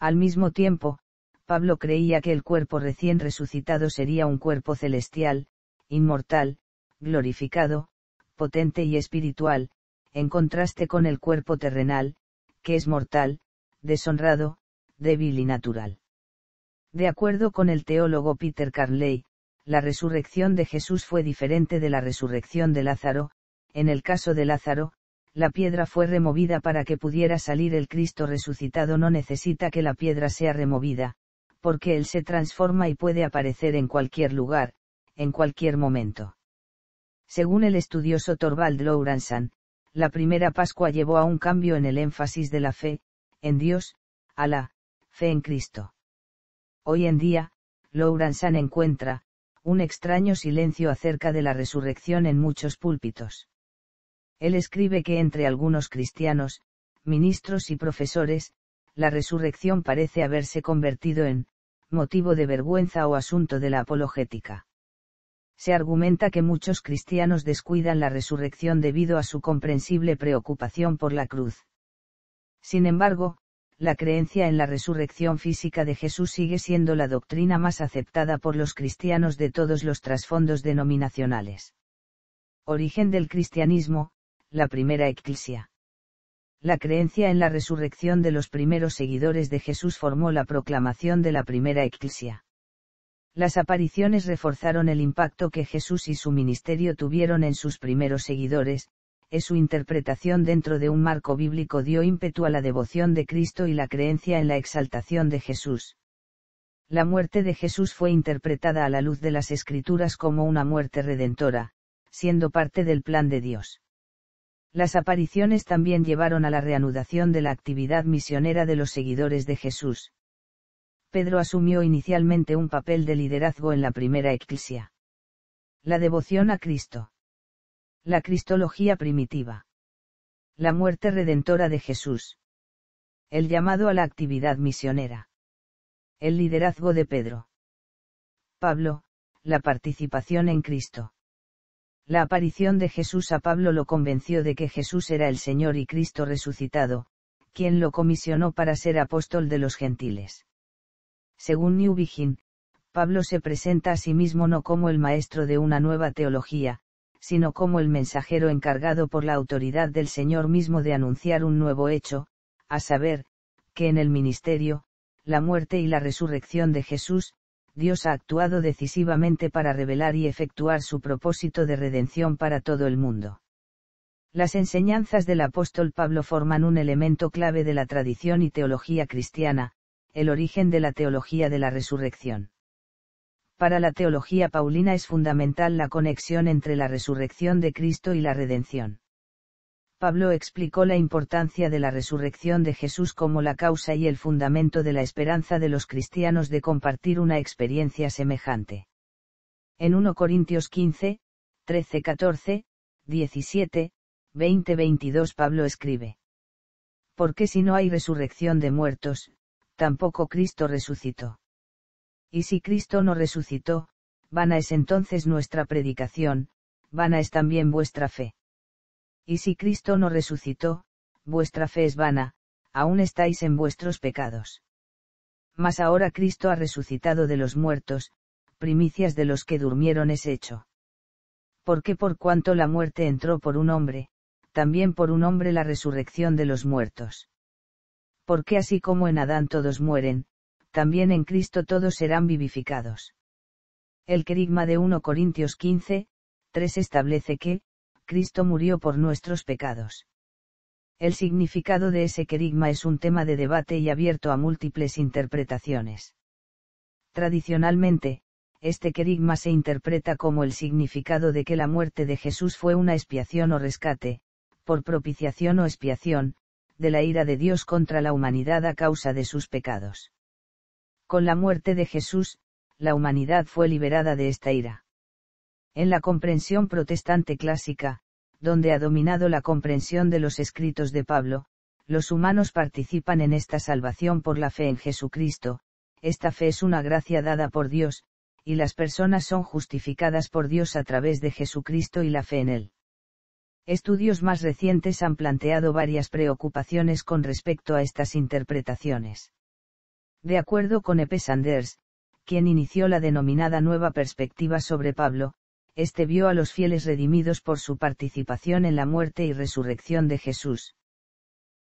Al mismo tiempo, Pablo creía que el cuerpo recién resucitado sería un cuerpo celestial, inmortal, glorificado, potente y espiritual, en contraste con el cuerpo terrenal, que es mortal, deshonrado, débil y natural. De acuerdo con el teólogo Peter Carley, la resurrección de Jesús fue diferente de la resurrección de Lázaro, en el caso de Lázaro, la piedra fue removida para que pudiera salir el Cristo resucitado no necesita que la piedra sea removida, porque Él se transforma y puede aparecer en cualquier lugar, en cualquier momento. Según el estudioso Torvald Louransan, la primera Pascua llevó a un cambio en el énfasis de la fe, en Dios, a la, fe en Cristo. Hoy en día, San encuentra, un extraño silencio acerca de la resurrección en muchos púlpitos. Él escribe que entre algunos cristianos, ministros y profesores, la resurrección parece haberse convertido en, motivo de vergüenza o asunto de la apologética. Se argumenta que muchos cristianos descuidan la resurrección debido a su comprensible preocupación por la cruz. Sin embargo, la creencia en la resurrección física de Jesús sigue siendo la doctrina más aceptada por los cristianos de todos los trasfondos denominacionales. Origen del cristianismo, la primera eclesia. La creencia en la resurrección de los primeros seguidores de Jesús formó la proclamación de la primera eclesia. Las apariciones reforzaron el impacto que Jesús y su ministerio tuvieron en sus primeros seguidores, es su interpretación dentro de un marco bíblico dio ímpetu a la devoción de Cristo y la creencia en la exaltación de Jesús. La muerte de Jesús fue interpretada a la luz de las Escrituras como una muerte redentora, siendo parte del plan de Dios. Las apariciones también llevaron a la reanudación de la actividad misionera de los seguidores de Jesús. Pedro asumió inicialmente un papel de liderazgo en la primera eclesia. La devoción a Cristo la Cristología primitiva. La muerte redentora de Jesús. El llamado a la actividad misionera. El liderazgo de Pedro. Pablo, la participación en Cristo. La aparición de Jesús a Pablo lo convenció de que Jesús era el Señor y Cristo resucitado, quien lo comisionó para ser apóstol de los gentiles. Según New Pablo se presenta a sí mismo no como el maestro de una nueva teología, sino como el mensajero encargado por la autoridad del Señor mismo de anunciar un nuevo hecho, a saber, que en el ministerio, la muerte y la resurrección de Jesús, Dios ha actuado decisivamente para revelar y efectuar su propósito de redención para todo el mundo. Las enseñanzas del apóstol Pablo forman un elemento clave de la tradición y teología cristiana, el origen de la teología de la resurrección. Para la teología paulina es fundamental la conexión entre la resurrección de Cristo y la redención. Pablo explicó la importancia de la resurrección de Jesús como la causa y el fundamento de la esperanza de los cristianos de compartir una experiencia semejante. En 1 Corintios 15, 13, 14, 17, 20, 22 Pablo escribe. Porque si no hay resurrección de muertos, tampoco Cristo resucitó. Y si Cristo no resucitó, vana es entonces nuestra predicación, vana es también vuestra fe. Y si Cristo no resucitó, vuestra fe es vana, aún estáis en vuestros pecados. Mas ahora Cristo ha resucitado de los muertos, primicias de los que durmieron es hecho. Porque por cuanto la muerte entró por un hombre, también por un hombre la resurrección de los muertos. Porque así como en Adán todos mueren, también en Cristo todos serán vivificados. El querigma de 1 Corintios 15, 3 establece que, Cristo murió por nuestros pecados. El significado de ese querigma es un tema de debate y abierto a múltiples interpretaciones. Tradicionalmente, este querigma se interpreta como el significado de que la muerte de Jesús fue una expiación o rescate, por propiciación o expiación, de la ira de Dios contra la humanidad a causa de sus pecados. Con la muerte de Jesús, la humanidad fue liberada de esta ira. En la comprensión protestante clásica, donde ha dominado la comprensión de los escritos de Pablo, los humanos participan en esta salvación por la fe en Jesucristo, esta fe es una gracia dada por Dios, y las personas son justificadas por Dios a través de Jesucristo y la fe en Él. Estudios más recientes han planteado varias preocupaciones con respecto a estas interpretaciones. De acuerdo con Epe Sanders, quien inició la denominada nueva perspectiva sobre Pablo, este vio a los fieles redimidos por su participación en la muerte y resurrección de Jesús.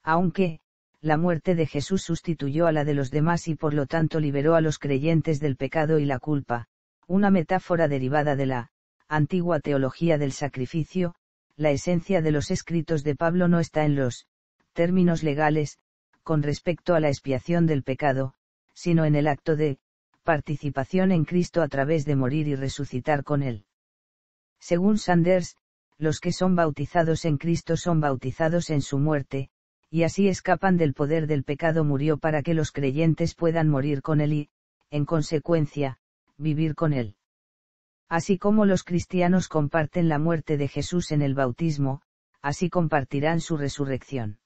Aunque, la muerte de Jesús sustituyó a la de los demás y por lo tanto liberó a los creyentes del pecado y la culpa, una metáfora derivada de la antigua teología del sacrificio, la esencia de los escritos de Pablo no está en los términos legales, con respecto a la expiación del pecado, sino en el acto de participación en Cristo a través de morir y resucitar con Él. Según Sanders, los que son bautizados en Cristo son bautizados en su muerte, y así escapan del poder del pecado murió para que los creyentes puedan morir con Él y, en consecuencia, vivir con Él. Así como los cristianos comparten la muerte de Jesús en el bautismo, así compartirán su resurrección.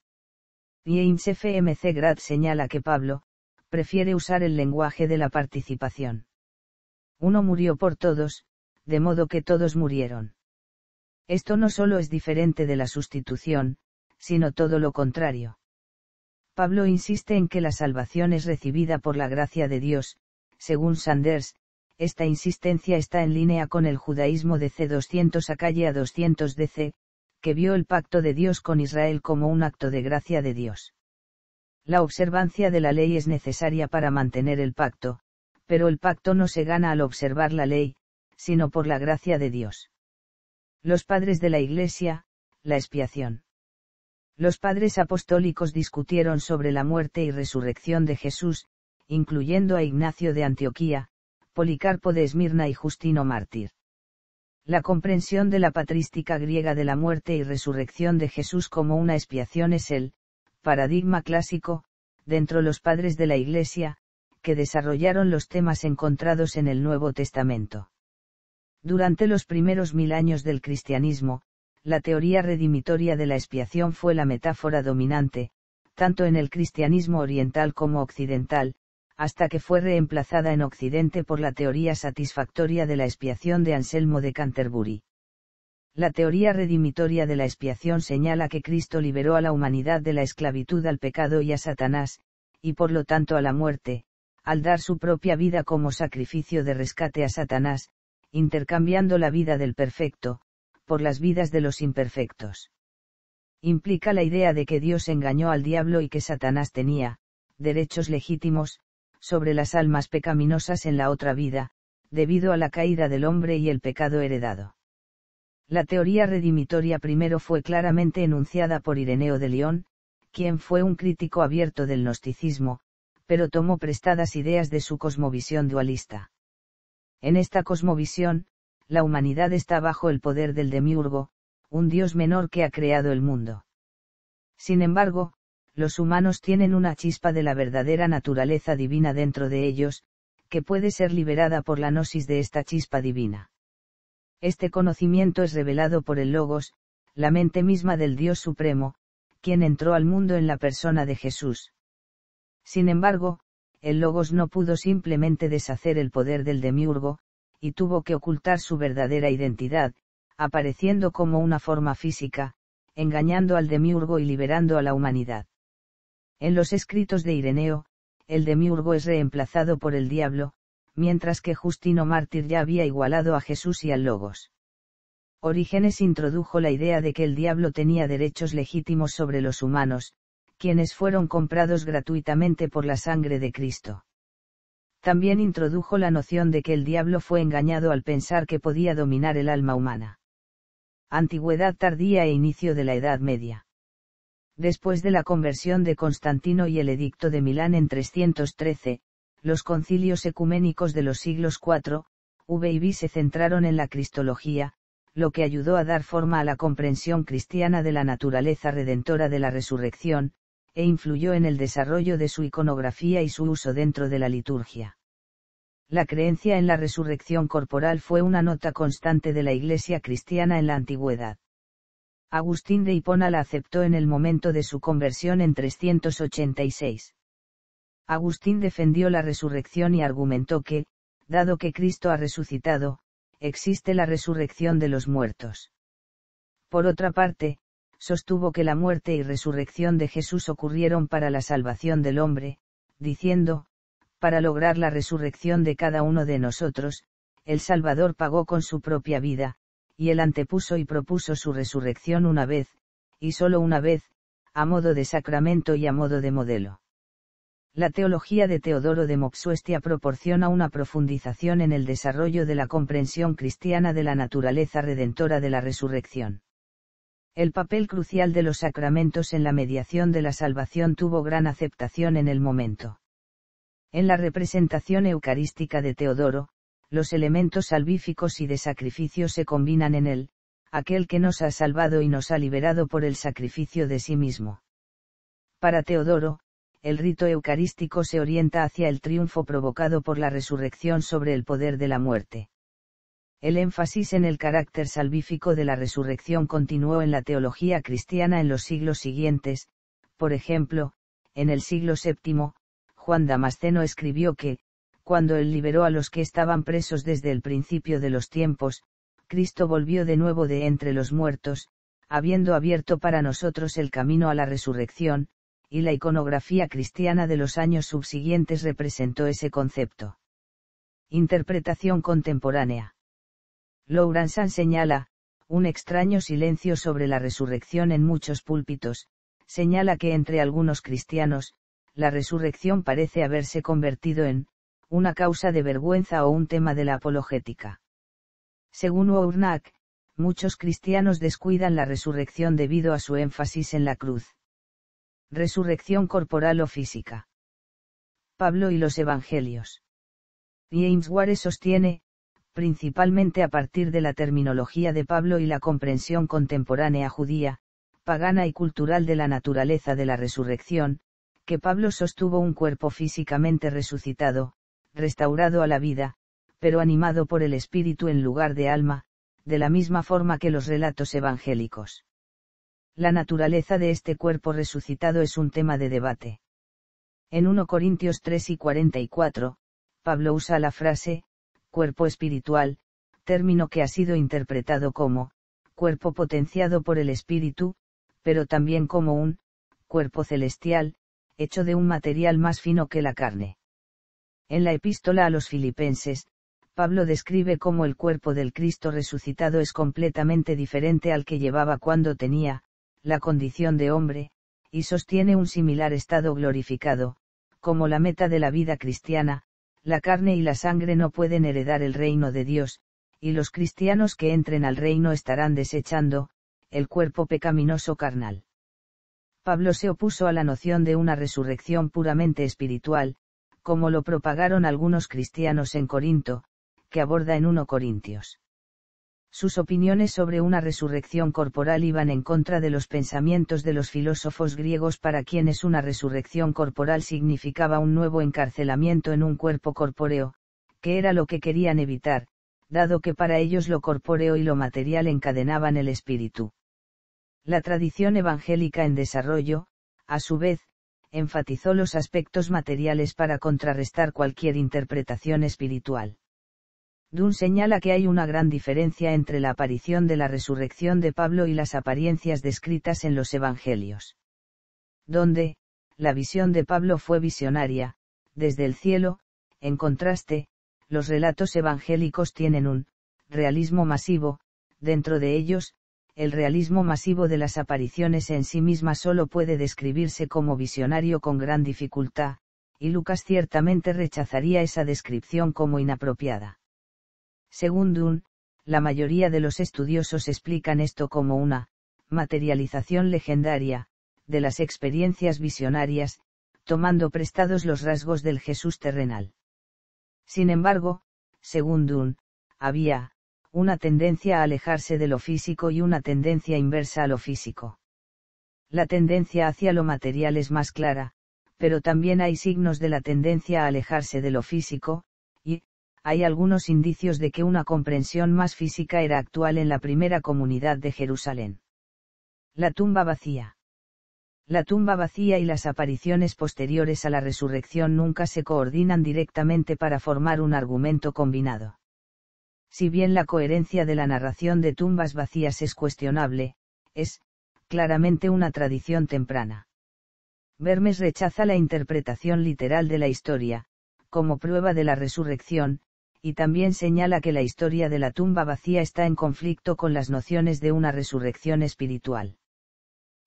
Y C. Grad señala que Pablo, prefiere usar el lenguaje de la participación. Uno murió por todos, de modo que todos murieron. Esto no solo es diferente de la sustitución, sino todo lo contrario. Pablo insiste en que la salvación es recibida por la gracia de Dios, según Sanders, esta insistencia está en línea con el judaísmo de C200 a calle a 200 DC, que vio el pacto de Dios con Israel como un acto de gracia de Dios. La observancia de la ley es necesaria para mantener el pacto, pero el pacto no se gana al observar la ley, sino por la gracia de Dios. Los padres de la Iglesia, la expiación. Los padres apostólicos discutieron sobre la muerte y resurrección de Jesús, incluyendo a Ignacio de Antioquía, Policarpo de Esmirna y Justino Mártir. La comprensión de la patrística griega de la muerte y resurrección de Jesús como una expiación es el, paradigma clásico, dentro los padres de la Iglesia, que desarrollaron los temas encontrados en el Nuevo Testamento. Durante los primeros mil años del cristianismo, la teoría redimitoria de la expiación fue la metáfora dominante, tanto en el cristianismo oriental como occidental, hasta que fue reemplazada en Occidente por la teoría satisfactoria de la expiación de Anselmo de Canterbury. La teoría redimitoria de la expiación señala que Cristo liberó a la humanidad de la esclavitud al pecado y a Satanás, y por lo tanto a la muerte, al dar su propia vida como sacrificio de rescate a Satanás, intercambiando la vida del perfecto, por las vidas de los imperfectos. Implica la idea de que Dios engañó al diablo y que Satanás tenía, derechos legítimos, sobre las almas pecaminosas en la otra vida, debido a la caída del hombre y el pecado heredado. La teoría redimitoria primero fue claramente enunciada por Ireneo de León, quien fue un crítico abierto del gnosticismo, pero tomó prestadas ideas de su cosmovisión dualista. En esta cosmovisión, la humanidad está bajo el poder del demiurgo, un dios menor que ha creado el mundo. Sin embargo, los humanos tienen una chispa de la verdadera naturaleza divina dentro de ellos, que puede ser liberada por la gnosis de esta chispa divina. Este conocimiento es revelado por el Logos, la mente misma del Dios Supremo, quien entró al mundo en la persona de Jesús. Sin embargo, el Logos no pudo simplemente deshacer el poder del demiurgo, y tuvo que ocultar su verdadera identidad, apareciendo como una forma física, engañando al demiurgo y liberando a la humanidad. En los escritos de Ireneo, el demiurgo es reemplazado por el diablo, mientras que Justino Mártir ya había igualado a Jesús y al Logos. Orígenes introdujo la idea de que el diablo tenía derechos legítimos sobre los humanos, quienes fueron comprados gratuitamente por la sangre de Cristo. También introdujo la noción de que el diablo fue engañado al pensar que podía dominar el alma humana. Antigüedad tardía e inicio de la Edad Media. Después de la conversión de Constantino y el Edicto de Milán en 313, los concilios ecuménicos de los siglos IV, V y V se centraron en la cristología, lo que ayudó a dar forma a la comprensión cristiana de la naturaleza redentora de la resurrección, e influyó en el desarrollo de su iconografía y su uso dentro de la liturgia. La creencia en la resurrección corporal fue una nota constante de la Iglesia cristiana en la antigüedad. Agustín de Hipona la aceptó en el momento de su conversión en 386. Agustín defendió la resurrección y argumentó que, dado que Cristo ha resucitado, existe la resurrección de los muertos. Por otra parte, sostuvo que la muerte y resurrección de Jesús ocurrieron para la salvación del hombre, diciendo, para lograr la resurrección de cada uno de nosotros, el Salvador pagó con su propia vida, y él antepuso y propuso su resurrección una vez, y solo una vez, a modo de sacramento y a modo de modelo la teología de Teodoro de Mopsuestia proporciona una profundización en el desarrollo de la comprensión cristiana de la naturaleza redentora de la resurrección. El papel crucial de los sacramentos en la mediación de la salvación tuvo gran aceptación en el momento. En la representación eucarística de Teodoro, los elementos salvíficos y de sacrificio se combinan en él, aquel que nos ha salvado y nos ha liberado por el sacrificio de sí mismo. Para Teodoro, el rito eucarístico se orienta hacia el triunfo provocado por la resurrección sobre el poder de la muerte. El énfasis en el carácter salvífico de la resurrección continuó en la teología cristiana en los siglos siguientes, por ejemplo, en el siglo VII, Juan Damasceno escribió que, cuando él liberó a los que estaban presos desde el principio de los tiempos, Cristo volvió de nuevo de entre los muertos, habiendo abierto para nosotros el camino a la resurrección, y la iconografía cristiana de los años subsiguientes representó ese concepto. Interpretación contemporánea. Louransan señala, un extraño silencio sobre la resurrección en muchos púlpitos, señala que entre algunos cristianos, la resurrección parece haberse convertido en, una causa de vergüenza o un tema de la apologética. Según Ournac, muchos cristianos descuidan la resurrección debido a su énfasis en la cruz resurrección corporal o física. Pablo y los Evangelios. James Ware sostiene, principalmente a partir de la terminología de Pablo y la comprensión contemporánea judía, pagana y cultural de la naturaleza de la resurrección, que Pablo sostuvo un cuerpo físicamente resucitado, restaurado a la vida, pero animado por el espíritu en lugar de alma, de la misma forma que los relatos evangélicos. La naturaleza de este cuerpo resucitado es un tema de debate. En 1 Corintios 3 y 44, Pablo usa la frase, cuerpo espiritual, término que ha sido interpretado como, cuerpo potenciado por el espíritu, pero también como un, cuerpo celestial, hecho de un material más fino que la carne. En la epístola a los filipenses, Pablo describe cómo el cuerpo del Cristo resucitado es completamente diferente al que llevaba cuando tenía, la condición de hombre, y sostiene un similar estado glorificado, como la meta de la vida cristiana, la carne y la sangre no pueden heredar el reino de Dios, y los cristianos que entren al reino estarán desechando, el cuerpo pecaminoso carnal. Pablo se opuso a la noción de una resurrección puramente espiritual, como lo propagaron algunos cristianos en Corinto, que aborda en 1 Corintios sus opiniones sobre una resurrección corporal iban en contra de los pensamientos de los filósofos griegos para quienes una resurrección corporal significaba un nuevo encarcelamiento en un cuerpo corpóreo, que era lo que querían evitar, dado que para ellos lo corpóreo y lo material encadenaban el espíritu. La tradición evangélica en desarrollo, a su vez, enfatizó los aspectos materiales para contrarrestar cualquier interpretación espiritual. Dunn señala que hay una gran diferencia entre la aparición de la resurrección de Pablo y las apariencias descritas en los Evangelios. Donde, la visión de Pablo fue visionaria, desde el cielo, en contraste, los relatos evangélicos tienen un realismo masivo, dentro de ellos, el realismo masivo de las apariciones en sí misma solo puede describirse como visionario con gran dificultad, y Lucas ciertamente rechazaría esa descripción como inapropiada. Según Dunn, la mayoría de los estudiosos explican esto como una materialización legendaria de las experiencias visionarias, tomando prestados los rasgos del Jesús terrenal. Sin embargo, según Dunn, había una tendencia a alejarse de lo físico y una tendencia inversa a lo físico. La tendencia hacia lo material es más clara, pero también hay signos de la tendencia a alejarse de lo físico, y, hay algunos indicios de que una comprensión más física era actual en la primera comunidad de Jerusalén. La tumba vacía. La tumba vacía y las apariciones posteriores a la resurrección nunca se coordinan directamente para formar un argumento combinado. Si bien la coherencia de la narración de tumbas vacías es cuestionable, es, claramente una tradición temprana. Vermes rechaza la interpretación literal de la historia, como prueba de la resurrección, y también señala que la historia de la tumba vacía está en conflicto con las nociones de una resurrección espiritual.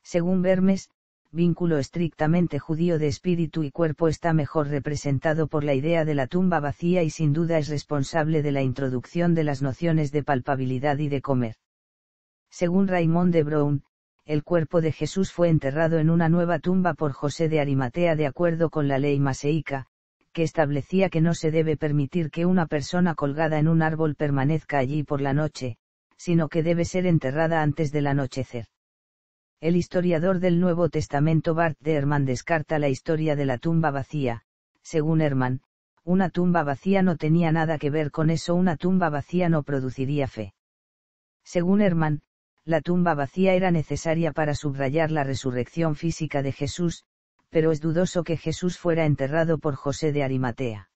Según Vermes, vínculo estrictamente judío de espíritu y cuerpo está mejor representado por la idea de la tumba vacía y sin duda es responsable de la introducción de las nociones de palpabilidad y de comer. Según Raymond de Brown, el cuerpo de Jesús fue enterrado en una nueva tumba por José de Arimatea de acuerdo con la ley maseica, que establecía que no se debe permitir que una persona colgada en un árbol permanezca allí por la noche, sino que debe ser enterrada antes del anochecer. El historiador del Nuevo Testamento Bart de Hermann descarta la historia de la tumba vacía, según Hermann, una tumba vacía no tenía nada que ver con eso, una tumba vacía no produciría fe. Según Hermann, la tumba vacía era necesaria para subrayar la resurrección física de Jesús, pero es dudoso que Jesús fuera enterrado por José de Arimatea.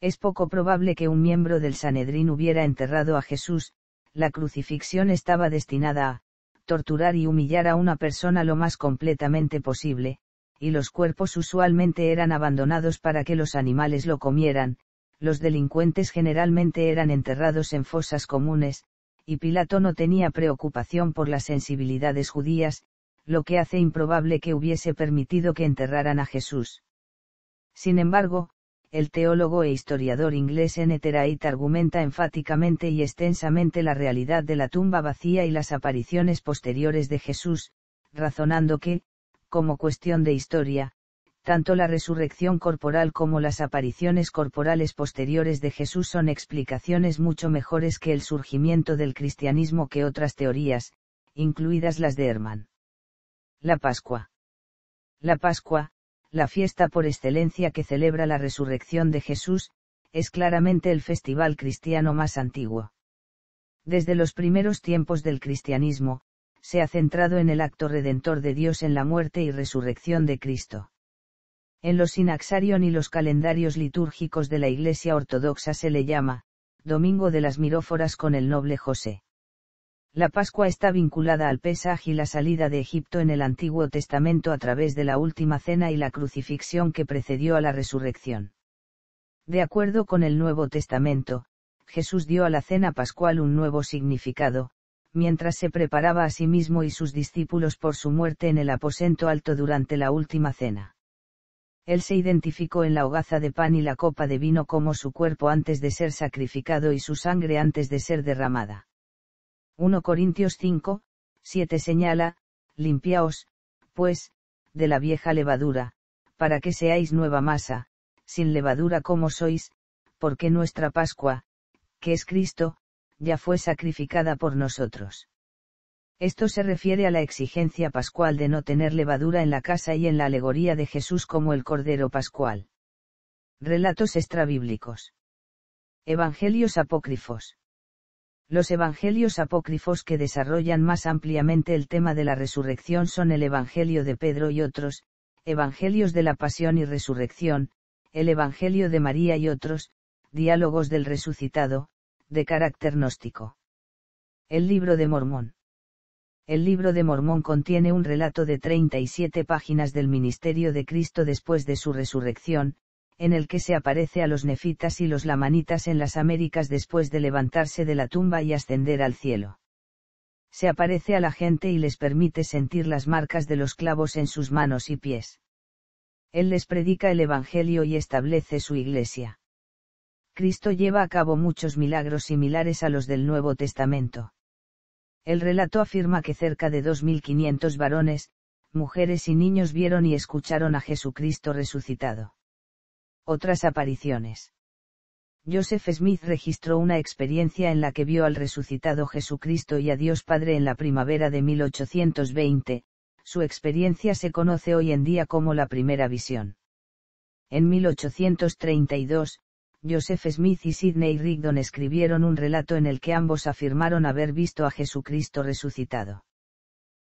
Es poco probable que un miembro del Sanedrín hubiera enterrado a Jesús, la crucifixión estaba destinada a torturar y humillar a una persona lo más completamente posible, y los cuerpos usualmente eran abandonados para que los animales lo comieran, los delincuentes generalmente eran enterrados en fosas comunes, y Pilato no tenía preocupación por las sensibilidades judías, lo que hace improbable que hubiese permitido que enterraran a Jesús. Sin embargo, el teólogo e historiador inglés N. argumenta enfáticamente y extensamente la realidad de la tumba vacía y las apariciones posteriores de Jesús, razonando que, como cuestión de historia, tanto la resurrección corporal como las apariciones corporales posteriores de Jesús son explicaciones mucho mejores que el surgimiento del cristianismo que otras teorías, incluidas las de Herman. La Pascua. La Pascua, la fiesta por excelencia que celebra la resurrección de Jesús, es claramente el festival cristiano más antiguo. Desde los primeros tiempos del cristianismo, se ha centrado en el acto redentor de Dios en la muerte y resurrección de Cristo. En los Sinaxarion y los calendarios litúrgicos de la Iglesia Ortodoxa se le llama, Domingo de las Miróforas con el noble José. La Pascua está vinculada al Pesaj y la salida de Egipto en el Antiguo Testamento a través de la Última Cena y la crucifixión que precedió a la resurrección. De acuerdo con el Nuevo Testamento, Jesús dio a la cena pascual un nuevo significado, mientras se preparaba a sí mismo y sus discípulos por su muerte en el aposento alto durante la Última Cena. Él se identificó en la hogaza de pan y la copa de vino como su cuerpo antes de ser sacrificado y su sangre antes de ser derramada 1 Corintios 5, 7 señala, limpiaos, pues, de la vieja levadura, para que seáis nueva masa, sin levadura como sois, porque nuestra Pascua, que es Cristo, ya fue sacrificada por nosotros. Esto se refiere a la exigencia pascual de no tener levadura en la casa y en la alegoría de Jesús como el Cordero Pascual. Relatos extrabíblicos. Evangelios apócrifos. Los evangelios apócrifos que desarrollan más ampliamente el tema de la resurrección son el Evangelio de Pedro y otros, Evangelios de la Pasión y Resurrección, el Evangelio de María y otros, Diálogos del Resucitado, de carácter gnóstico. El Libro de Mormón. El Libro de Mormón contiene un relato de 37 páginas del ministerio de Cristo después de su resurrección, en el que se aparece a los nefitas y los lamanitas en las Américas después de levantarse de la tumba y ascender al cielo. Se aparece a la gente y les permite sentir las marcas de los clavos en sus manos y pies. Él les predica el Evangelio y establece su iglesia. Cristo lleva a cabo muchos milagros similares a los del Nuevo Testamento. El relato afirma que cerca de 2.500 varones, mujeres y niños vieron y escucharon a Jesucristo resucitado. Otras apariciones. Joseph Smith registró una experiencia en la que vio al resucitado Jesucristo y a Dios Padre en la primavera de 1820, su experiencia se conoce hoy en día como la primera visión. En 1832, Joseph Smith y Sidney Rigdon escribieron un relato en el que ambos afirmaron haber visto a Jesucristo resucitado.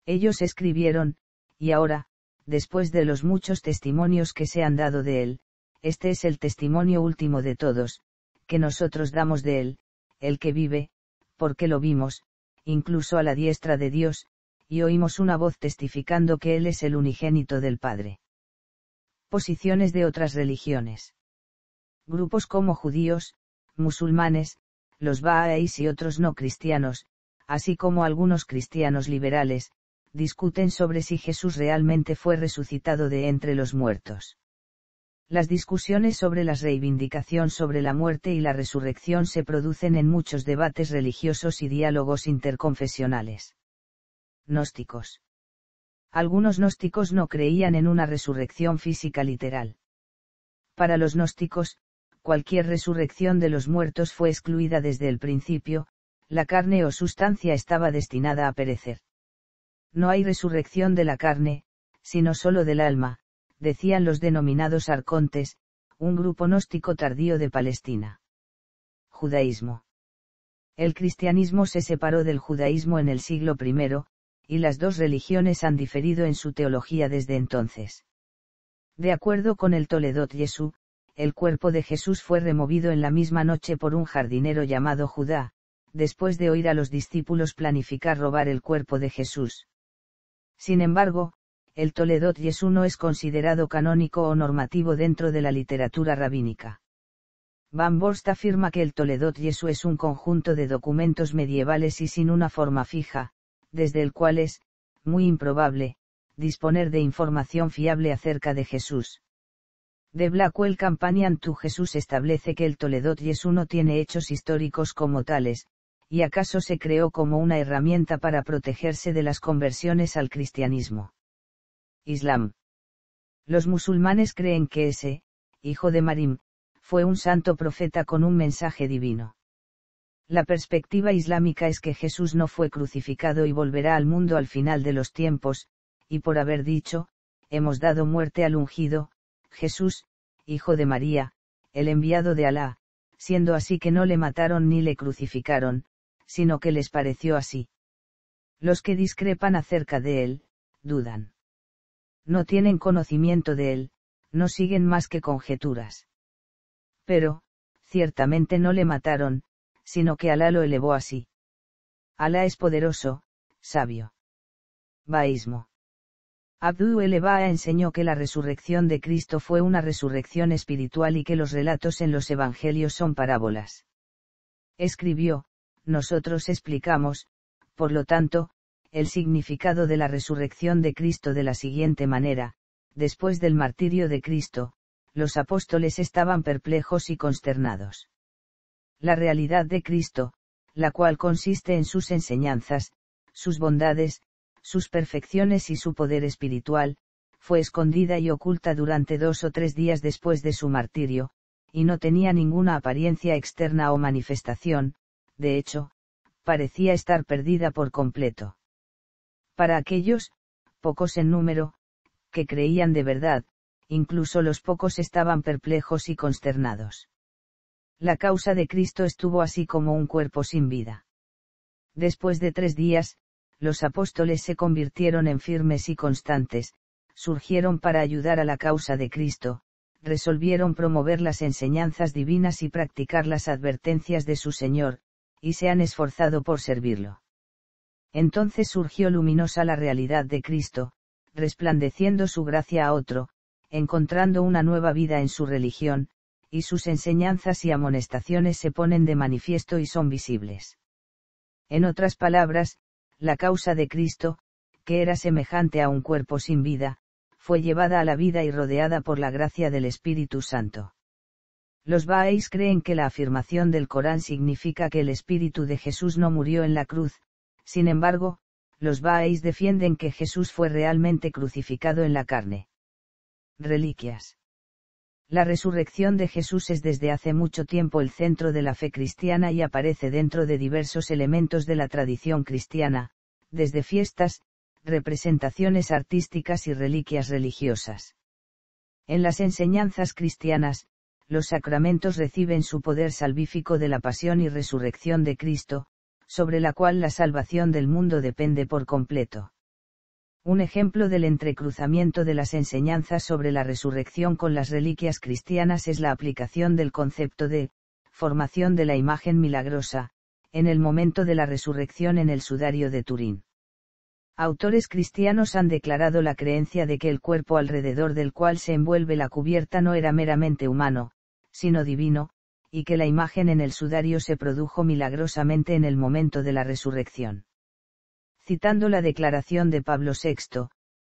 Ellos escribieron, y ahora, después de los muchos testimonios que se han dado de él, este es el testimonio último de todos, que nosotros damos de Él, el que vive, porque lo vimos, incluso a la diestra de Dios, y oímos una voz testificando que Él es el unigénito del Padre. Posiciones de otras religiones. Grupos como judíos, musulmanes, los bahá'ís y otros no cristianos, así como algunos cristianos liberales, discuten sobre si Jesús realmente fue resucitado de entre los muertos. Las discusiones sobre las reivindicación sobre la muerte y la resurrección se producen en muchos debates religiosos y diálogos interconfesionales. Gnósticos. Algunos gnósticos no creían en una resurrección física literal. Para los gnósticos, cualquier resurrección de los muertos fue excluida desde el principio, la carne o sustancia estaba destinada a perecer. No hay resurrección de la carne, sino solo del alma, decían los denominados arcontes, un grupo gnóstico tardío de Palestina. Judaísmo. El cristianismo se separó del judaísmo en el siglo I, y las dos religiones han diferido en su teología desde entonces. De acuerdo con el Toledot Jesús, el cuerpo de Jesús fue removido en la misma noche por un jardinero llamado Judá, después de oír a los discípulos planificar robar el cuerpo de Jesús. Sin embargo, el Toledot no es considerado canónico o normativo dentro de la literatura rabínica. Van Borst afirma que el Toledot Yesu es un conjunto de documentos medievales y sin una forma fija, desde el cual es, muy improbable, disponer de información fiable acerca de Jesús. De Blackwell Campanian tu Jesús establece que el Toledot no tiene hechos históricos como tales, y acaso se creó como una herramienta para protegerse de las conversiones al cristianismo Islam. Los musulmanes creen que ese, hijo de Marim, fue un santo profeta con un mensaje divino. La perspectiva islámica es que Jesús no fue crucificado y volverá al mundo al final de los tiempos, y por haber dicho, hemos dado muerte al ungido, Jesús, hijo de María, el enviado de Alá, siendo así que no le mataron ni le crucificaron, sino que les pareció así. Los que discrepan acerca de él, dudan no tienen conocimiento de él, no siguen más que conjeturas. Pero, ciertamente no le mataron, sino que Alá lo elevó así. Alá es poderoso, sabio. Baísmo. Abdul Elebaa enseñó que la resurrección de Cristo fue una resurrección espiritual y que los relatos en los evangelios son parábolas. Escribió, nosotros explicamos, por lo tanto, el significado de la resurrección de Cristo de la siguiente manera, después del martirio de Cristo, los apóstoles estaban perplejos y consternados. La realidad de Cristo, la cual consiste en sus enseñanzas, sus bondades, sus perfecciones y su poder espiritual, fue escondida y oculta durante dos o tres días después de su martirio, y no tenía ninguna apariencia externa o manifestación, de hecho, parecía estar perdida por completo. Para aquellos, pocos en número, que creían de verdad, incluso los pocos estaban perplejos y consternados. La causa de Cristo estuvo así como un cuerpo sin vida. Después de tres días, los apóstoles se convirtieron en firmes y constantes, surgieron para ayudar a la causa de Cristo, resolvieron promover las enseñanzas divinas y practicar las advertencias de su Señor, y se han esforzado por servirlo. Entonces surgió luminosa la realidad de Cristo, resplandeciendo su gracia a otro, encontrando una nueva vida en su religión, y sus enseñanzas y amonestaciones se ponen de manifiesto y son visibles. En otras palabras, la causa de Cristo, que era semejante a un cuerpo sin vida, fue llevada a la vida y rodeada por la gracia del Espíritu Santo. Los Baéis creen que la afirmación del Corán significa que el Espíritu de Jesús no murió en la cruz, sin embargo, los Bahá'ís defienden que Jesús fue realmente crucificado en la carne. Reliquias. La resurrección de Jesús es desde hace mucho tiempo el centro de la fe cristiana y aparece dentro de diversos elementos de la tradición cristiana, desde fiestas, representaciones artísticas y reliquias religiosas. En las enseñanzas cristianas, los sacramentos reciben su poder salvífico de la pasión y resurrección de Cristo, sobre la cual la salvación del mundo depende por completo. Un ejemplo del entrecruzamiento de las enseñanzas sobre la resurrección con las reliquias cristianas es la aplicación del concepto de formación de la imagen milagrosa, en el momento de la resurrección en el sudario de Turín. Autores cristianos han declarado la creencia de que el cuerpo alrededor del cual se envuelve la cubierta no era meramente humano, sino divino, y que la imagen en el sudario se produjo milagrosamente en el momento de la resurrección. Citando la declaración de Pablo VI,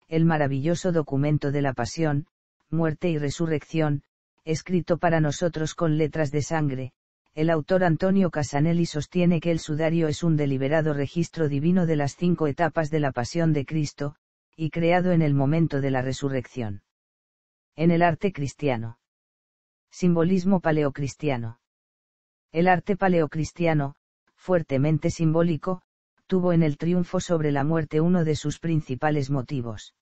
el maravilloso documento de la pasión, muerte y resurrección, escrito para nosotros con letras de sangre, el autor Antonio Casanelli sostiene que el sudario es un deliberado registro divino de las cinco etapas de la pasión de Cristo, y creado en el momento de la resurrección. En el arte cristiano Simbolismo paleocristiano. El arte paleocristiano, fuertemente simbólico, tuvo en el triunfo sobre la muerte uno de sus principales motivos.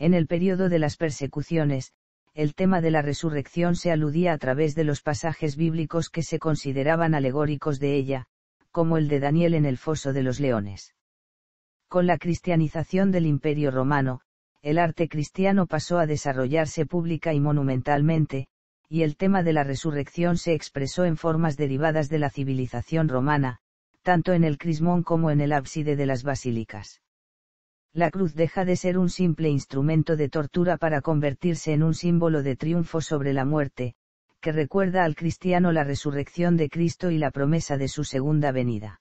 En el periodo de las persecuciones, el tema de la resurrección se aludía a través de los pasajes bíblicos que se consideraban alegóricos de ella, como el de Daniel en el foso de los leones. Con la cristianización del Imperio romano, el arte cristiano pasó a desarrollarse pública y monumentalmente, y el tema de la resurrección se expresó en formas derivadas de la civilización romana, tanto en el crismón como en el ábside de las basílicas. La cruz deja de ser un simple instrumento de tortura para convertirse en un símbolo de triunfo sobre la muerte, que recuerda al cristiano la resurrección de Cristo y la promesa de su segunda venida.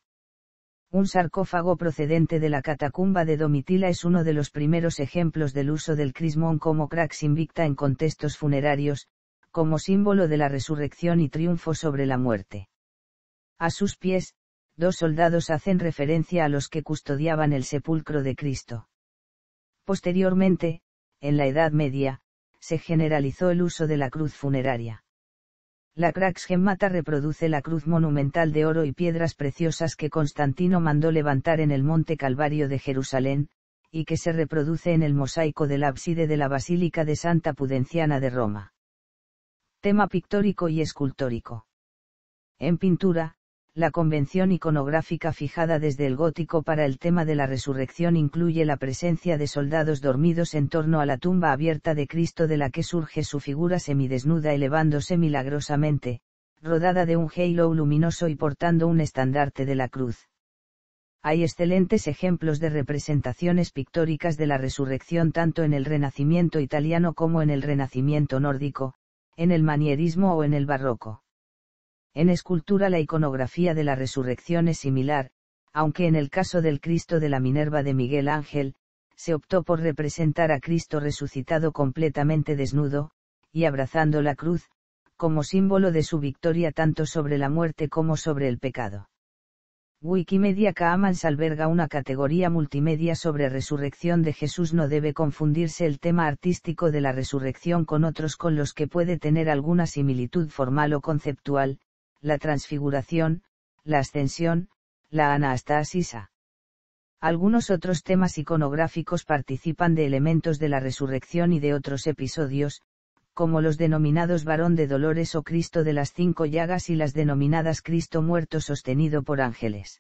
Un sarcófago procedente de la catacumba de Domitila es uno de los primeros ejemplos del uso del crismón como crax invicta en contextos funerarios, como símbolo de la resurrección y triunfo sobre la muerte. A sus pies, dos soldados hacen referencia a los que custodiaban el sepulcro de Cristo. Posteriormente, en la Edad Media, se generalizó el uso de la cruz funeraria. La Crax Gemmata reproduce la cruz monumental de oro y piedras preciosas que Constantino mandó levantar en el Monte Calvario de Jerusalén, y que se reproduce en el mosaico del ábside de la Basílica de Santa Pudenciana de Roma. Tema pictórico y escultórico. En pintura, la convención iconográfica fijada desde el gótico para el tema de la resurrección incluye la presencia de soldados dormidos en torno a la tumba abierta de Cristo de la que surge su figura semidesnuda elevándose milagrosamente, rodada de un halo luminoso y portando un estandarte de la cruz. Hay excelentes ejemplos de representaciones pictóricas de la resurrección tanto en el Renacimiento italiano como en el Renacimiento nórdico, en el manierismo o en el barroco. En escultura la iconografía de la resurrección es similar, aunque en el caso del Cristo de la Minerva de Miguel Ángel, se optó por representar a Cristo resucitado completamente desnudo, y abrazando la cruz, como símbolo de su victoria tanto sobre la muerte como sobre el pecado. Wikimedia Kaamans alberga una categoría multimedia sobre resurrección de Jesús. No debe confundirse el tema artístico de la resurrección con otros con los que puede tener alguna similitud formal o conceptual, la transfiguración, la ascensión, la anastasisa. Algunos otros temas iconográficos participan de elementos de la resurrección y de otros episodios, como los denominados varón de dolores o Cristo de las cinco llagas y las denominadas Cristo muerto sostenido por ángeles.